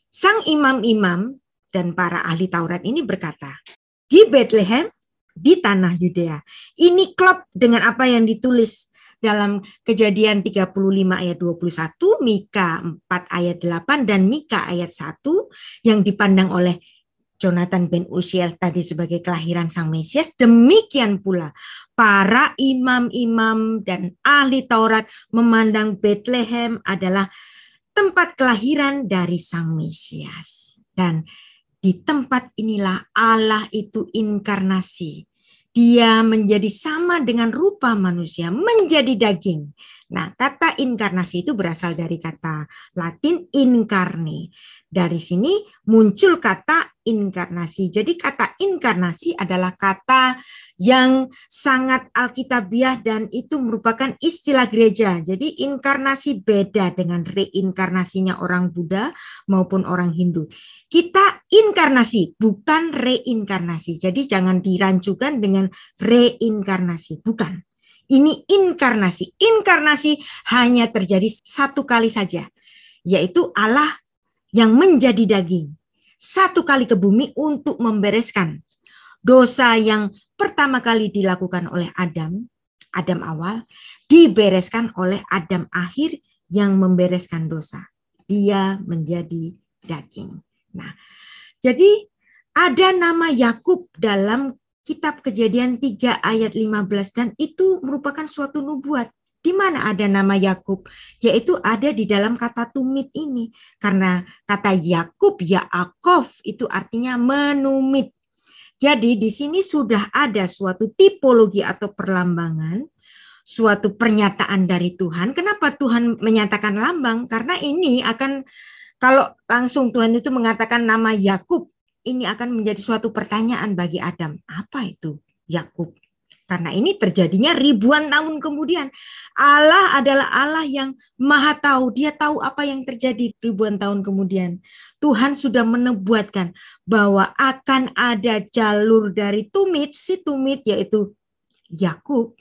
sang imam-imam dan para ahli Taurat ini berkata, di Bethlehem di tanah Yudea. Ini klop dengan apa yang ditulis dalam kejadian 35 ayat 21, Mika 4 ayat 8, dan Mika ayat 1 yang dipandang oleh Jonathan ben Usiel tadi sebagai kelahiran Sang Mesias, demikian pula para imam-imam dan ahli Taurat memandang Bethlehem adalah tempat kelahiran dari Sang Mesias. Dan di tempat inilah Allah itu inkarnasi dia menjadi sama dengan rupa manusia, menjadi daging. Nah, kata inkarnasi itu berasal dari kata Latin incarni. Dari sini muncul kata inkarnasi. Jadi kata inkarnasi adalah kata yang sangat alkitabiah dan itu merupakan istilah gereja. Jadi inkarnasi beda dengan reinkarnasinya orang Buddha maupun orang Hindu. Kita inkarnasi, bukan reinkarnasi. Jadi jangan dirancukan dengan reinkarnasi, bukan. Ini inkarnasi. Inkarnasi hanya terjadi satu kali saja, yaitu Allah yang menjadi daging satu kali ke bumi untuk membereskan dosa yang pertama kali dilakukan oleh Adam, Adam awal, dibereskan oleh Adam akhir yang membereskan dosa. Dia menjadi daging. Nah, jadi ada nama Yakub dalam kitab Kejadian 3 ayat 15 dan itu merupakan suatu nubuat. Di mana ada nama Yakub? Yaitu ada di dalam kata tumit ini. Karena kata Yakub, Yaakov itu artinya menumit. Jadi di sini sudah ada suatu tipologi atau perlambangan, suatu pernyataan dari Tuhan. Kenapa Tuhan menyatakan lambang? Karena ini akan kalau langsung Tuhan itu mengatakan nama Yakub, ini akan menjadi suatu pertanyaan bagi Adam. Apa itu Yakub? Karena ini terjadinya ribuan tahun kemudian. Allah adalah Allah yang maha tahu. Dia tahu apa yang terjadi ribuan tahun kemudian. Tuhan sudah menebuatkan bahwa akan ada jalur dari tumit, si tumit yaitu Yakub.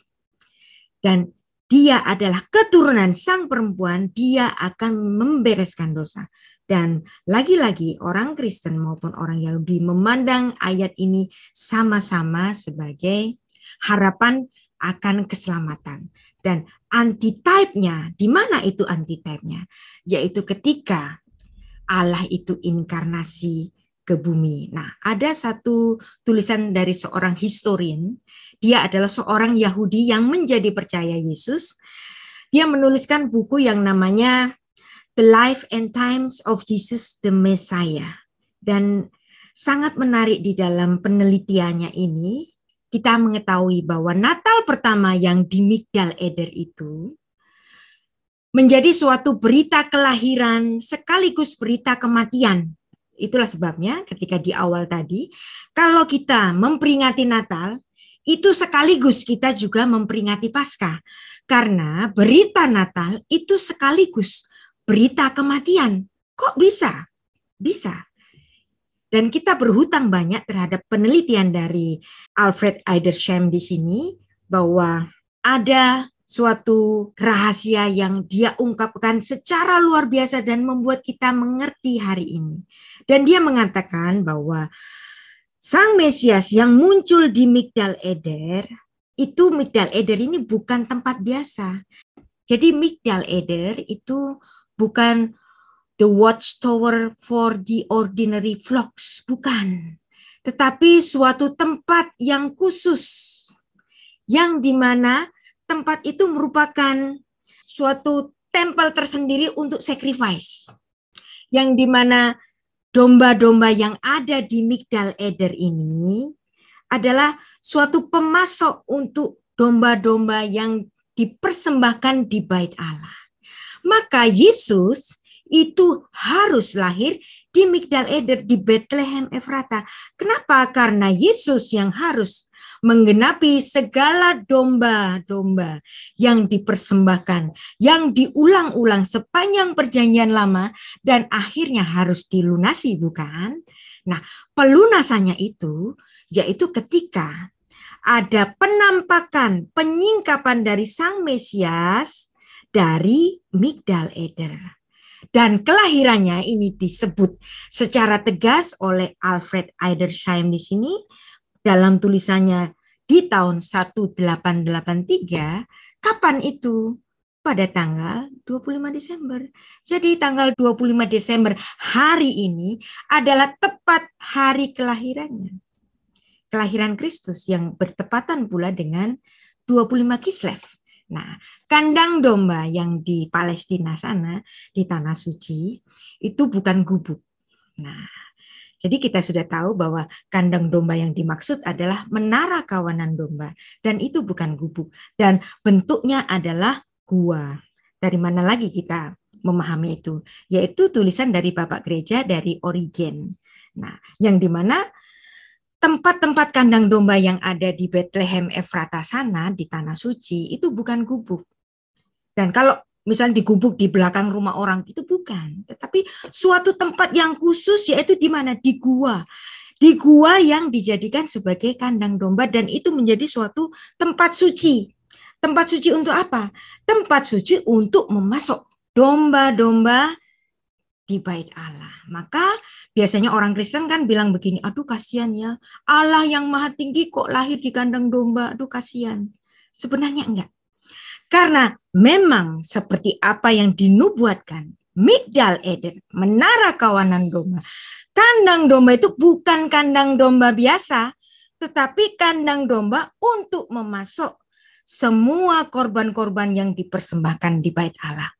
Dan dia adalah keturunan sang perempuan, dia akan membereskan dosa. Dan lagi-lagi orang Kristen maupun orang Yahudi memandang ayat ini sama-sama sebagai harapan akan keselamatan. Dan anti-type-nya, di mana itu anti-type-nya? Yaitu ketika Allah itu inkarnasi ke bumi. Nah, ada satu tulisan dari seorang historian, dia adalah seorang Yahudi yang menjadi percaya Yesus. Dia menuliskan buku yang namanya The Life and Times of Jesus the Messiah. Dan sangat menarik di dalam penelitiannya ini, kita mengetahui bahwa Natal pertama yang di Migdal Eder itu menjadi suatu berita kelahiran sekaligus berita kematian. Itulah sebabnya ketika di awal tadi, kalau kita memperingati Natal, itu sekaligus kita juga memperingati Paskah. Karena berita Natal itu sekaligus berita kematian. Kok bisa? Bisa. Dan kita berhutang banyak terhadap penelitian dari Alfred Eidersham di sini bahwa ada suatu rahasia yang dia ungkapkan secara luar biasa dan membuat kita mengerti hari ini. Dan dia mengatakan bahwa Sang Mesias yang muncul di Migdal Eder, itu Migdal Eder ini bukan tempat biasa. Jadi Migdal Eder itu bukan the watchtower for the ordinary flocks, bukan. Tetapi suatu tempat yang khusus, yang dimana tempat itu merupakan suatu tempel tersendiri untuk sacrifice. Yang dimana domba-domba yang ada di Migdal Eder ini adalah suatu pemasok untuk domba-domba yang dipersembahkan di bait Allah. Maka Yesus itu harus lahir di Migdal Eder di Bethlehem Efrata. Kenapa? Karena Yesus yang harus menggenapi segala domba-domba yang dipersembahkan, yang diulang-ulang sepanjang perjanjian lama dan akhirnya harus dilunasi, bukan? Nah, pelunasannya itu yaitu ketika ada penampakan, penyingkapan dari Sang Mesias dari Migdal Eder dan kelahirannya ini disebut secara tegas oleh Alfred Eidersheim di sini dalam tulisannya di tahun 1883 kapan itu pada tanggal 25 Desember. Jadi tanggal 25 Desember hari ini adalah tepat hari kelahirannya. Kelahiran Kristus yang bertepatan pula dengan 25 Kislev. Nah, kandang domba yang di Palestina sana, di Tanah Suci, itu bukan gubuk. Nah, jadi kita sudah tahu bahwa kandang domba yang dimaksud adalah menara kawanan domba dan itu bukan gubuk dan bentuknya adalah gua. Dari mana lagi kita memahami itu? Yaitu tulisan dari Bapak Gereja dari Origen. Nah, yang dimana tempat-tempat kandang domba yang ada di Bethlehem Efrata sana di tanah suci itu bukan gubuk. Dan kalau misalnya di gubuk di belakang rumah orang itu bukan, tetapi suatu tempat yang khusus yaitu di mana di gua. Di gua yang dijadikan sebagai kandang domba dan itu menjadi suatu tempat suci. Tempat suci untuk apa? Tempat suci untuk memasok domba-domba di bait Allah. Maka Biasanya orang Kristen kan bilang begini, aduh kasihan ya, Allah yang maha tinggi kok lahir di kandang domba, aduh kasihan. Sebenarnya enggak. Karena memang seperti apa yang dinubuatkan, Migdal Eder, menara kawanan domba. Kandang domba itu bukan kandang domba biasa, tetapi kandang domba untuk memasuk semua korban-korban yang dipersembahkan di bait Allah.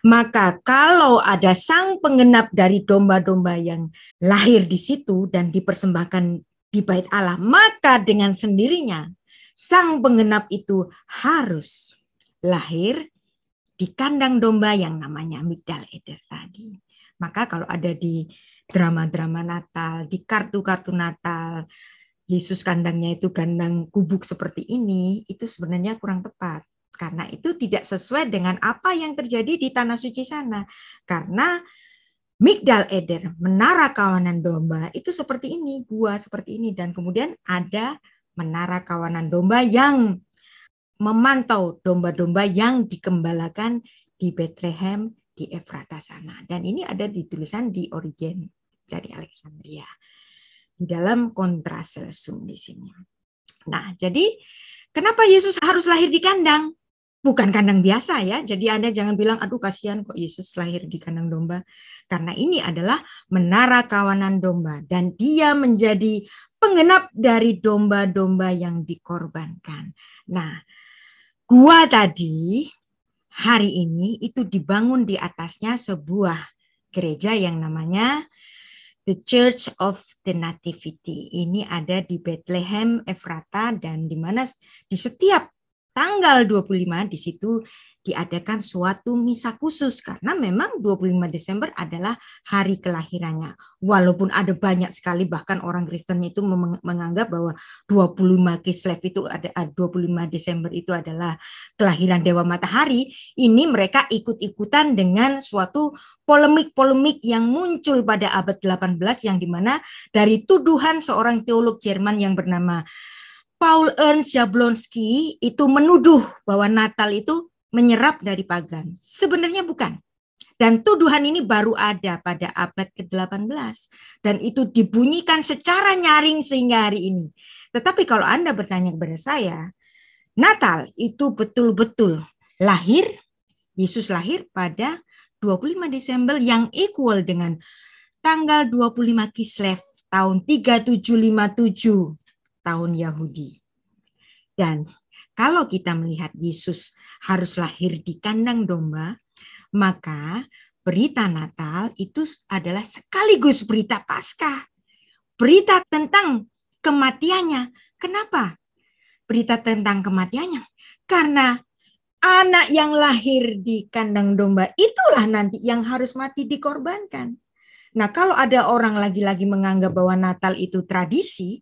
Maka kalau ada sang penggenap dari domba-domba yang lahir di situ dan dipersembahkan di bait Allah, maka dengan sendirinya sang penggenap itu harus lahir di kandang domba yang namanya Migdal Eder tadi. Maka kalau ada di drama-drama Natal, di kartu-kartu Natal, Yesus kandangnya itu kandang kubuk seperti ini, itu sebenarnya kurang tepat karena itu tidak sesuai dengan apa yang terjadi di tanah suci sana. Karena Migdal Eder, menara kawanan domba itu seperti ini, gua seperti ini dan kemudian ada menara kawanan domba yang memantau domba-domba yang dikembalakan di Bethlehem di Efrata sana. Dan ini ada ditulisan di Origen dari Alexandria di dalam kontraselsum di sini. Nah, jadi kenapa Yesus harus lahir di kandang? bukan kandang biasa ya. Jadi Anda jangan bilang, aduh kasihan kok Yesus lahir di kandang domba. Karena ini adalah menara kawanan domba. Dan dia menjadi pengenap dari domba-domba yang dikorbankan. Nah, gua tadi hari ini itu dibangun di atasnya sebuah gereja yang namanya The Church of the Nativity. Ini ada di Bethlehem, Efrata, dan di mana di setiap tanggal 25 di situ diadakan suatu misa khusus karena memang 25 Desember adalah hari kelahirannya. Walaupun ada banyak sekali bahkan orang Kristen itu menganggap bahwa 25 Kislev itu ada 25 eh, Desember itu adalah kelahiran Dewa Matahari, ini mereka ikut-ikutan dengan suatu polemik-polemik yang muncul pada abad 18 yang dimana dari tuduhan seorang teolog Jerman yang bernama Paul Ernst Jablonski itu menuduh bahwa Natal itu menyerap dari pagan. Sebenarnya bukan. Dan tuduhan ini baru ada pada abad ke-18 dan itu dibunyikan secara nyaring sehingga hari ini. Tetapi kalau Anda bertanya kepada saya, Natal itu betul-betul lahir Yesus lahir pada 25 Desember yang equal dengan tanggal 25 Kislev tahun 3757 tahun Yahudi. Dan kalau kita melihat Yesus harus lahir di kandang domba, maka berita Natal itu adalah sekaligus berita Paskah. Berita tentang kematiannya. Kenapa? Berita tentang kematiannya. Karena anak yang lahir di kandang domba itulah nanti yang harus mati dikorbankan. Nah, kalau ada orang lagi-lagi menganggap bahwa Natal itu tradisi,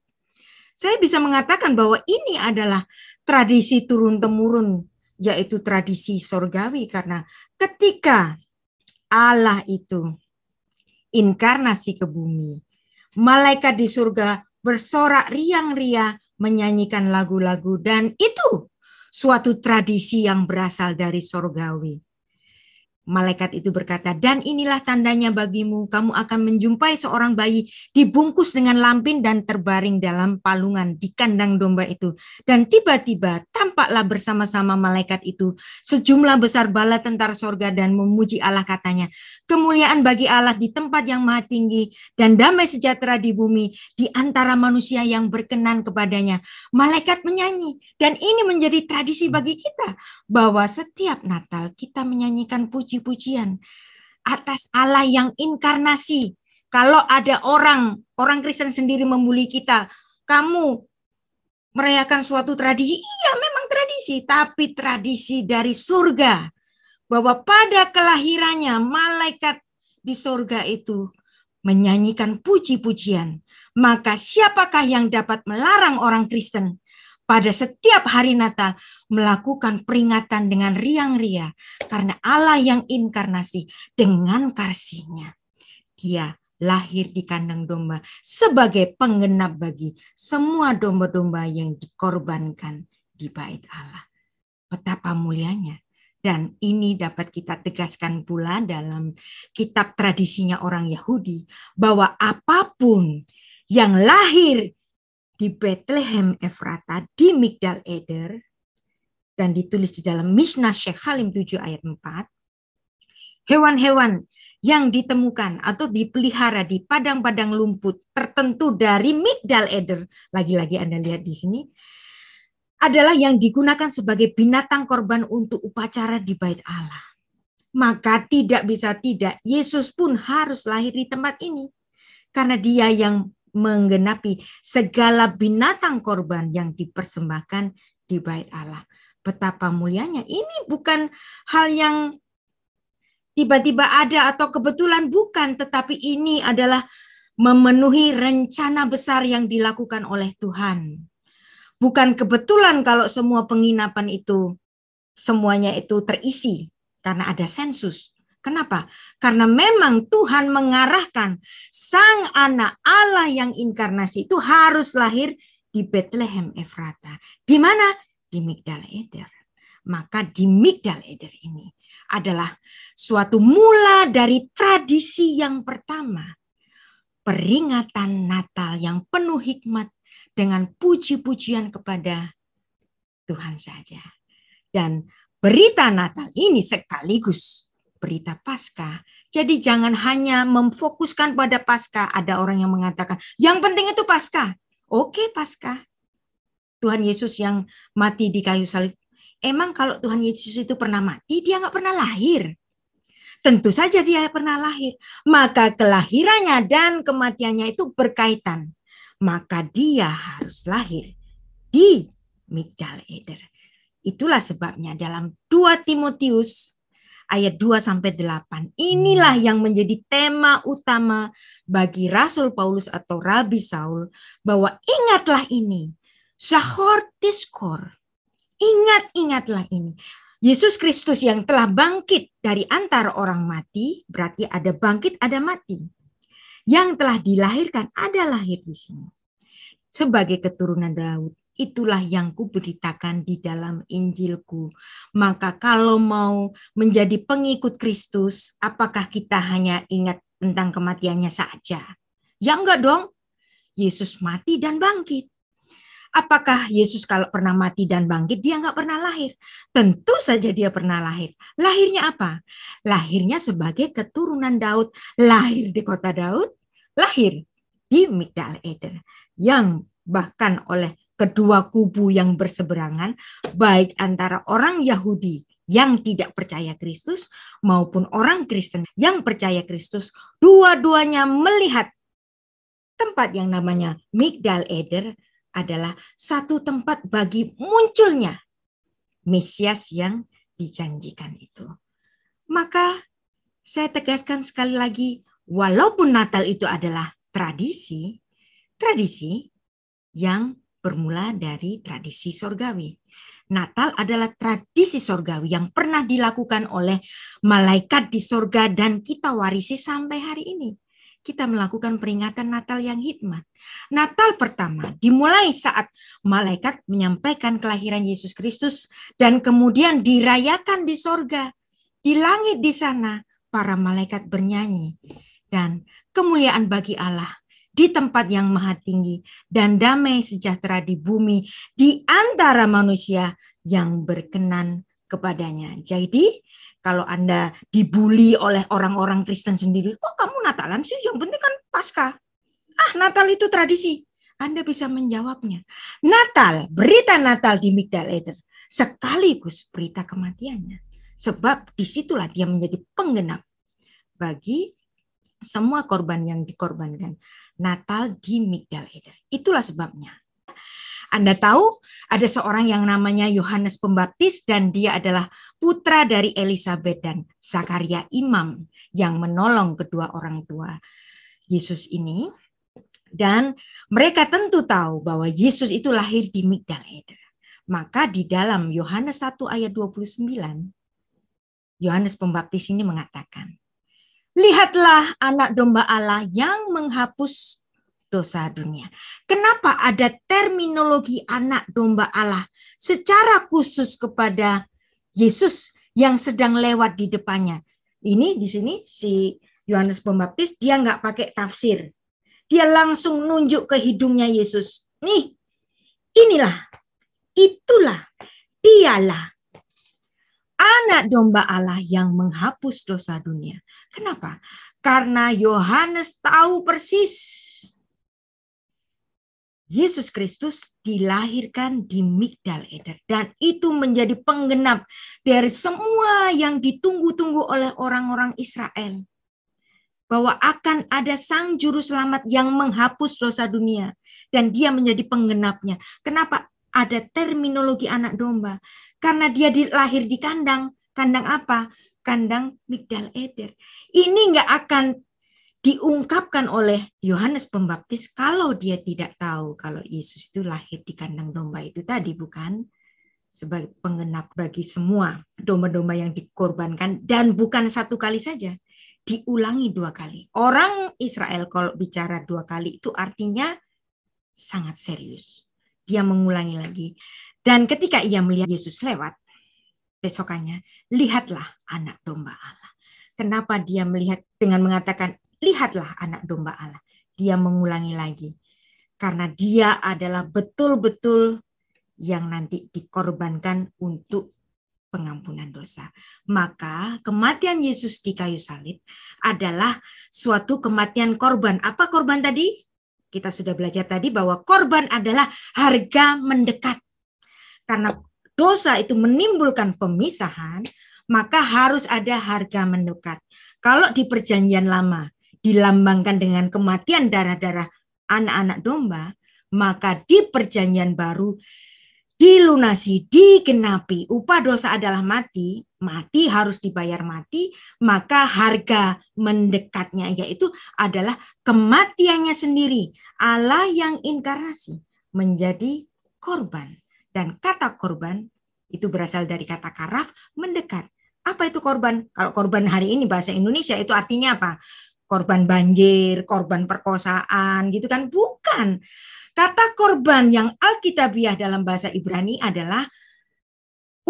saya bisa mengatakan bahwa ini adalah tradisi turun-temurun, yaitu tradisi sorgawi, karena ketika Allah itu inkarnasi ke bumi, malaikat di surga bersorak riang-ria menyanyikan lagu-lagu dan itu suatu tradisi yang berasal dari sorgawi. Malaikat itu berkata, "Dan inilah tandanya bagimu: kamu akan menjumpai seorang bayi dibungkus dengan lampin dan terbaring dalam palungan di kandang domba itu, dan tiba-tiba tampaklah bersama-sama malaikat itu sejumlah besar bala tentara sorga dan memuji Allah." Katanya, "Kemuliaan bagi Allah di tempat yang Maha Tinggi, dan damai sejahtera di bumi di antara manusia yang berkenan kepadanya." Malaikat menyanyi, dan ini menjadi tradisi bagi kita bahwa setiap Natal kita menyanyikan puji-pujian atas Allah yang inkarnasi. Kalau ada orang, orang Kristen sendiri membuli kita, kamu merayakan suatu tradisi, iya memang tradisi, tapi tradisi dari surga. Bahwa pada kelahirannya malaikat di surga itu menyanyikan puji-pujian. Maka siapakah yang dapat melarang orang Kristen pada setiap hari Natal melakukan peringatan dengan riang-ria karena Allah yang inkarnasi dengan karsinya, Dia lahir di kandang domba sebagai penggenap bagi semua domba-domba yang dikorbankan di bait Allah. Betapa mulianya. Dan ini dapat kita tegaskan pula dalam kitab tradisinya orang Yahudi bahwa apapun yang lahir di Bethlehem Efrata di Migdal Eder dan ditulis di dalam Mishnah Syekh Halim 7 ayat 4, hewan-hewan yang ditemukan atau dipelihara di padang-padang lumput tertentu dari Migdal Eder, lagi-lagi Anda lihat di sini, adalah yang digunakan sebagai binatang korban untuk upacara di bait Allah. Maka tidak bisa tidak, Yesus pun harus lahir di tempat ini. Karena dia yang menggenapi segala binatang korban yang dipersembahkan di bait Allah betapa mulianya. Ini bukan hal yang tiba-tiba ada atau kebetulan bukan, tetapi ini adalah memenuhi rencana besar yang dilakukan oleh Tuhan. Bukan kebetulan kalau semua penginapan itu semuanya itu terisi karena ada sensus. Kenapa? Karena memang Tuhan mengarahkan sang anak Allah yang inkarnasi itu harus lahir di Bethlehem Efrata. Di mana? di Migdal Eder. Maka di Migdal Eder ini adalah suatu mula dari tradisi yang pertama. Peringatan Natal yang penuh hikmat dengan puji-pujian kepada Tuhan saja. Dan berita Natal ini sekaligus berita Paskah. Jadi jangan hanya memfokuskan pada Paskah. Ada orang yang mengatakan, yang penting itu Paskah. Oke Paskah, Tuhan Yesus yang mati di kayu salib. Emang kalau Tuhan Yesus itu pernah mati, dia nggak pernah lahir. Tentu saja dia pernah lahir. Maka kelahirannya dan kematiannya itu berkaitan. Maka dia harus lahir di Migdal Eder. Itulah sebabnya dalam 2 Timotius ayat 2 sampai 8. Inilah hmm. yang menjadi tema utama bagi Rasul Paulus atau Rabi Saul bahwa ingatlah ini Zahor Tiskor. Ingat-ingatlah ini. Yesus Kristus yang telah bangkit dari antara orang mati, berarti ada bangkit, ada mati. Yang telah dilahirkan, ada lahir di sini. Sebagai keturunan Daud, itulah yang kuberitakan di dalam Injilku. Maka kalau mau menjadi pengikut Kristus, apakah kita hanya ingat tentang kematiannya saja? Ya enggak dong. Yesus mati dan bangkit. Apakah Yesus kalau pernah mati dan bangkit, dia nggak pernah lahir? Tentu saja dia pernah lahir. Lahirnya apa? Lahirnya sebagai keturunan Daud. Lahir di kota Daud, lahir di Migdal Eder. Yang bahkan oleh kedua kubu yang berseberangan, baik antara orang Yahudi yang tidak percaya Kristus maupun orang Kristen yang percaya Kristus, dua-duanya melihat tempat yang namanya Migdal Eder adalah satu tempat bagi munculnya Mesias yang dijanjikan itu. Maka saya tegaskan sekali lagi, walaupun Natal itu adalah tradisi, tradisi yang bermula dari tradisi sorgawi. Natal adalah tradisi sorgawi yang pernah dilakukan oleh malaikat di sorga dan kita warisi sampai hari ini kita melakukan peringatan Natal yang hikmat. Natal pertama dimulai saat malaikat menyampaikan kelahiran Yesus Kristus dan kemudian dirayakan di sorga. Di langit di sana para malaikat bernyanyi dan kemuliaan bagi Allah di tempat yang maha tinggi dan damai sejahtera di bumi di antara manusia yang berkenan kepadanya. Jadi kalau Anda dibully oleh orang-orang Kristen sendiri, kok kamu Natalan sih? Yang penting kan pasca. Ah, Natal itu tradisi. Anda bisa menjawabnya. Natal, berita Natal di Migdal Eder sekaligus berita kematiannya. Sebab disitulah dia menjadi penggenap bagi semua korban yang dikorbankan. Natal di Migdal Eder. Itulah sebabnya anda tahu ada seorang yang namanya Yohanes Pembaptis dan dia adalah putra dari Elizabeth dan Zakaria imam yang menolong kedua orang tua Yesus ini. Dan mereka tentu tahu bahwa Yesus itu lahir di Migdal Eder. Maka di dalam Yohanes 1 ayat 29, Yohanes Pembaptis ini mengatakan, Lihatlah anak domba Allah yang menghapus dosa dunia. Kenapa ada terminologi anak domba Allah secara khusus kepada Yesus yang sedang lewat di depannya? Ini di sini si Yohanes Pembaptis dia nggak pakai tafsir. Dia langsung nunjuk ke hidungnya Yesus. Nih, inilah, itulah, dialah anak domba Allah yang menghapus dosa dunia. Kenapa? Karena Yohanes tahu persis Yesus Kristus dilahirkan di Migdal Eder dan itu menjadi penggenap dari semua yang ditunggu-tunggu oleh orang-orang Israel bahwa akan ada sang juru selamat yang menghapus dosa dunia dan dia menjadi penggenapnya. Kenapa ada terminologi anak domba? Karena dia dilahir di kandang. Kandang apa? Kandang Migdal Eder. Ini nggak akan diungkapkan oleh Yohanes Pembaptis kalau dia tidak tahu kalau Yesus itu lahir di kandang domba itu tadi bukan sebagai pengenap bagi semua domba-domba yang dikorbankan dan bukan satu kali saja diulangi dua kali. Orang Israel kalau bicara dua kali itu artinya sangat serius. Dia mengulangi lagi. Dan ketika ia melihat Yesus lewat besokannya, lihatlah anak domba Allah. Kenapa dia melihat dengan mengatakan lihatlah anak domba Allah. Dia mengulangi lagi. Karena dia adalah betul-betul yang nanti dikorbankan untuk pengampunan dosa. Maka kematian Yesus di kayu salib adalah suatu kematian korban. Apa korban tadi? Kita sudah belajar tadi bahwa korban adalah harga mendekat. Karena dosa itu menimbulkan pemisahan, maka harus ada harga mendekat. Kalau di perjanjian lama, dilambangkan dengan kematian darah-darah anak-anak domba, maka di perjanjian baru dilunasi, digenapi. Upah dosa adalah mati, mati harus dibayar mati, maka harga mendekatnya yaitu adalah kematiannya sendiri. Allah yang inkarnasi menjadi korban. Dan kata korban itu berasal dari kata karaf, mendekat. Apa itu korban? Kalau korban hari ini bahasa Indonesia itu artinya apa? korban banjir, korban perkosaan gitu kan? Bukan. Kata korban yang alkitabiah dalam bahasa Ibrani adalah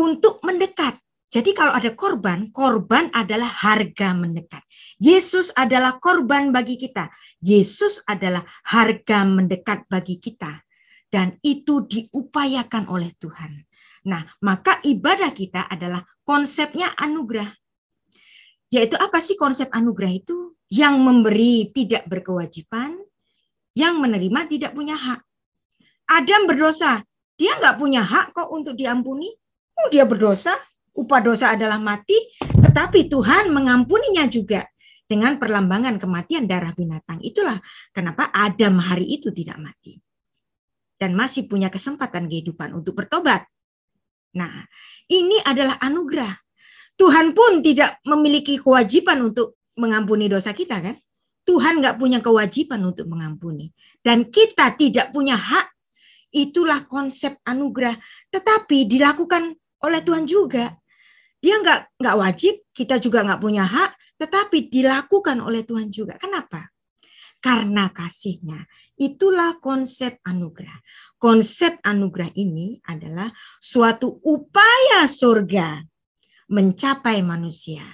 untuk mendekat. Jadi kalau ada korban, korban adalah harga mendekat. Yesus adalah korban bagi kita. Yesus adalah harga mendekat bagi kita. Dan itu diupayakan oleh Tuhan. Nah, maka ibadah kita adalah konsepnya anugerah yaitu apa sih konsep anugerah itu? Yang memberi tidak berkewajiban, yang menerima tidak punya hak. Adam berdosa, dia nggak punya hak kok untuk diampuni. Oh, dia berdosa, upah dosa adalah mati, tetapi Tuhan mengampuninya juga dengan perlambangan kematian darah binatang. Itulah kenapa Adam hari itu tidak mati. Dan masih punya kesempatan kehidupan untuk bertobat. Nah, ini adalah anugerah. Tuhan pun tidak memiliki kewajiban untuk mengampuni dosa kita kan? Tuhan nggak punya kewajiban untuk mengampuni. Dan kita tidak punya hak. Itulah konsep anugerah. Tetapi dilakukan oleh Tuhan juga. Dia nggak nggak wajib, kita juga nggak punya hak, tetapi dilakukan oleh Tuhan juga. Kenapa? Karena kasihnya. Itulah konsep anugerah. Konsep anugerah ini adalah suatu upaya surga mencapai manusia.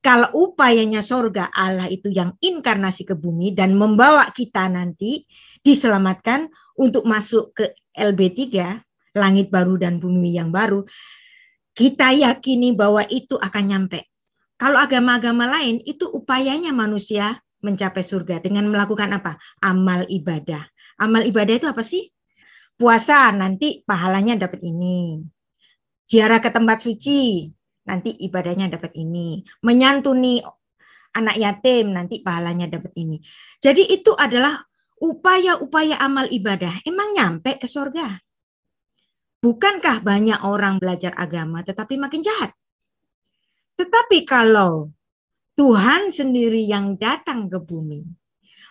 Kalau upayanya sorga Allah itu yang inkarnasi ke bumi dan membawa kita nanti diselamatkan untuk masuk ke LB3, langit baru dan bumi yang baru, kita yakini bahwa itu akan nyampe. Kalau agama-agama lain itu upayanya manusia mencapai surga dengan melakukan apa? Amal ibadah. Amal ibadah itu apa sih? Puasa nanti pahalanya dapat ini. Ziarah ke tempat suci nanti ibadahnya dapat ini. Menyantuni anak yatim, nanti pahalanya dapat ini. Jadi itu adalah upaya-upaya amal ibadah. Emang nyampe ke surga? Bukankah banyak orang belajar agama tetapi makin jahat? Tetapi kalau Tuhan sendiri yang datang ke bumi,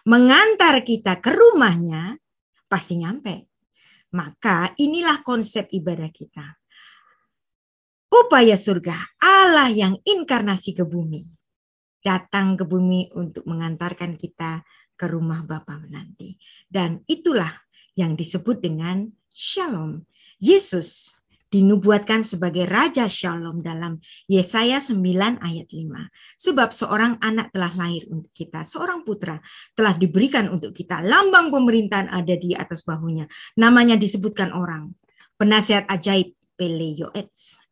mengantar kita ke rumahnya, pasti nyampe. Maka inilah konsep ibadah kita upaya surga, Allah yang inkarnasi ke bumi, datang ke bumi untuk mengantarkan kita ke rumah Bapa nanti, Dan itulah yang disebut dengan Shalom. Yesus dinubuatkan sebagai Raja Shalom dalam Yesaya 9 ayat 5. Sebab seorang anak telah lahir untuk kita, seorang putra telah diberikan untuk kita. Lambang pemerintahan ada di atas bahunya. Namanya disebutkan orang. Penasihat ajaib Pele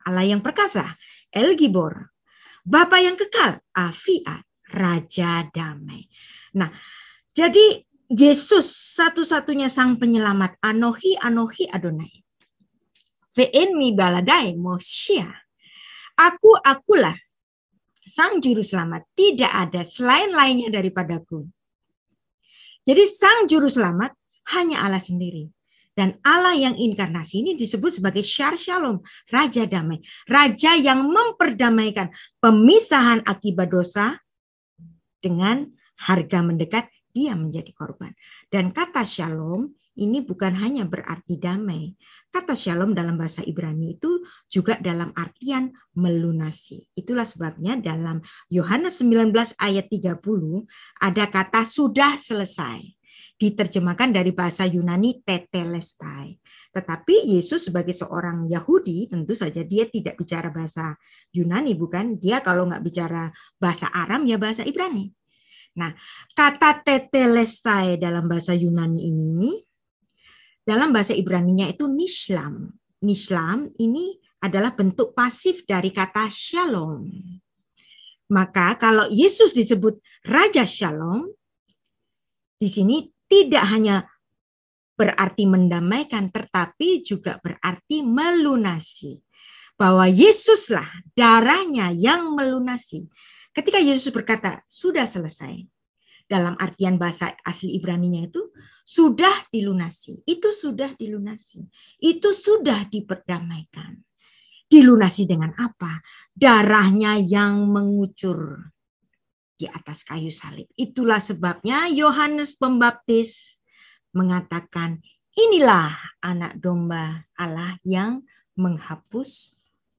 Allah yang perkasa, El Gibor, Bapa yang kekal, Afiat, Raja Damai. Nah, jadi Yesus satu-satunya sang penyelamat, Anohi Anohi Adonai. Ve'en mi baladai Mosia. Aku akulah sang juru selamat, tidak ada selain lainnya daripadaku. Jadi sang juru selamat hanya Allah sendiri. Dan Allah yang inkarnasi ini disebut sebagai Syar Shalom, Raja Damai. Raja yang memperdamaikan pemisahan akibat dosa dengan harga mendekat dia menjadi korban. Dan kata Shalom ini bukan hanya berarti damai. Kata shalom dalam bahasa Ibrani itu juga dalam artian melunasi. Itulah sebabnya dalam Yohanes 19 ayat 30 ada kata sudah selesai diterjemahkan dari bahasa Yunani tetelestai. Tetapi Yesus sebagai seorang Yahudi tentu saja dia tidak bicara bahasa Yunani bukan? Dia kalau nggak bicara bahasa Aram ya bahasa Ibrani. Nah, kata tetelestai dalam bahasa Yunani ini dalam bahasa Ibraninya itu nishlam. Nishlam ini adalah bentuk pasif dari kata shalom. Maka kalau Yesus disebut Raja Shalom, di sini tidak hanya berarti mendamaikan, tetapi juga berarti melunasi. Bahwa Yesuslah darahnya yang melunasi. Ketika Yesus berkata, sudah selesai. Dalam artian bahasa asli Ibrani-nya itu, sudah dilunasi. Itu sudah dilunasi. Itu sudah diperdamaikan. Dilunasi dengan apa? Darahnya yang mengucur di atas kayu salib. Itulah sebabnya Yohanes Pembaptis mengatakan, "Inilah anak domba Allah yang menghapus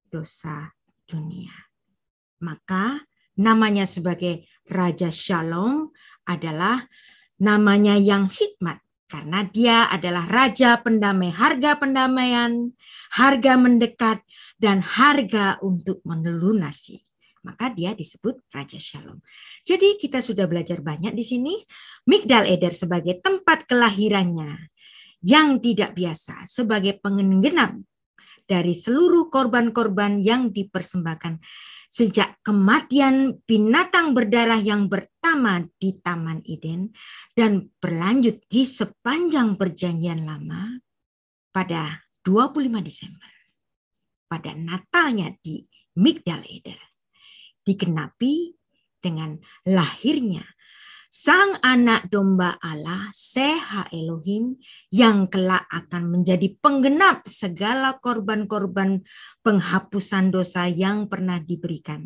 dosa dunia." Maka namanya sebagai Raja Shalom adalah namanya yang hikmat karena dia adalah raja pendamai, harga pendamaian, harga mendekat dan harga untuk melunasi maka dia disebut Raja Shalom. Jadi kita sudah belajar banyak di sini. Migdal Eder sebagai tempat kelahirannya yang tidak biasa sebagai pengenggenap dari seluruh korban-korban yang dipersembahkan sejak kematian binatang berdarah yang pertama di Taman Eden dan berlanjut di sepanjang perjanjian lama pada 25 Desember pada Natalnya di Migdal Eder digenapi dengan lahirnya Sang anak domba Allah, Seha Elohim, yang kelak akan menjadi penggenap segala korban-korban penghapusan dosa yang pernah diberikan.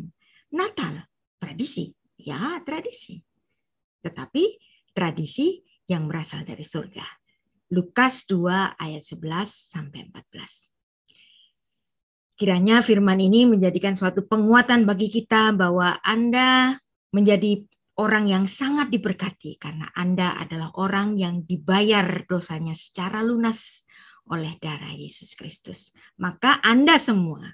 Natal, tradisi. Ya, tradisi. Tetapi tradisi yang berasal dari surga. Lukas 2 ayat 11 sampai 14. Kiranya firman ini menjadikan suatu penguatan bagi kita bahwa Anda menjadi orang yang sangat diberkati karena Anda adalah orang yang dibayar dosanya secara lunas oleh darah Yesus Kristus. Maka Anda semua,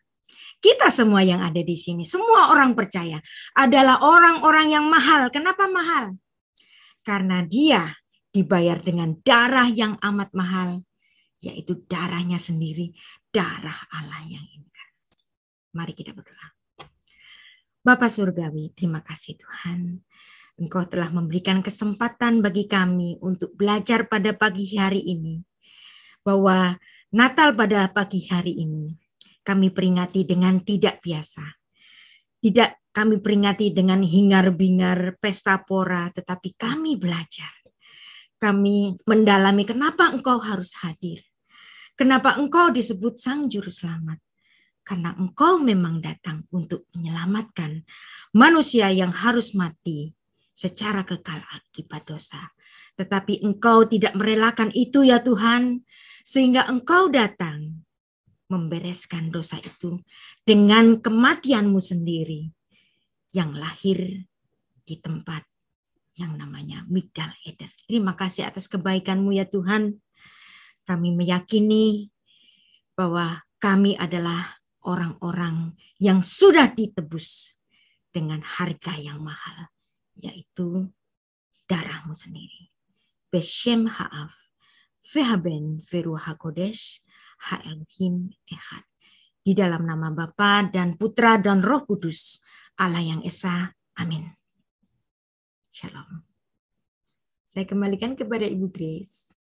kita semua yang ada di sini, semua orang percaya adalah orang-orang yang mahal. Kenapa mahal? Karena dia dibayar dengan darah yang amat mahal, yaitu darahnya sendiri, darah Allah yang ini. Mari kita berdoa. Bapa Surgawi, terima kasih Tuhan. Engkau telah memberikan kesempatan bagi kami untuk belajar pada pagi hari ini. Bahwa Natal pada pagi hari ini kami peringati dengan tidak biasa. Tidak kami peringati dengan hingar-bingar pesta pora, tetapi kami belajar. Kami mendalami kenapa engkau harus hadir. Kenapa engkau disebut sang juru selamat karena engkau memang datang untuk menyelamatkan manusia yang harus mati secara kekal akibat dosa. Tetapi engkau tidak merelakan itu ya Tuhan, sehingga engkau datang membereskan dosa itu dengan kematianmu sendiri yang lahir di tempat yang namanya Migdal Eder. Terima kasih atas kebaikanmu ya Tuhan. Kami meyakini bahwa kami adalah orang-orang yang sudah ditebus dengan harga yang mahal, yaitu darahmu sendiri. Beshem Ha'af, Vehben Veru HaKodesh, Ha'elhim Echad. Di dalam nama Bapa dan Putra dan Roh Kudus, Allah yang Esa. Amin. Shalom. Saya kembalikan kepada Ibu Grace.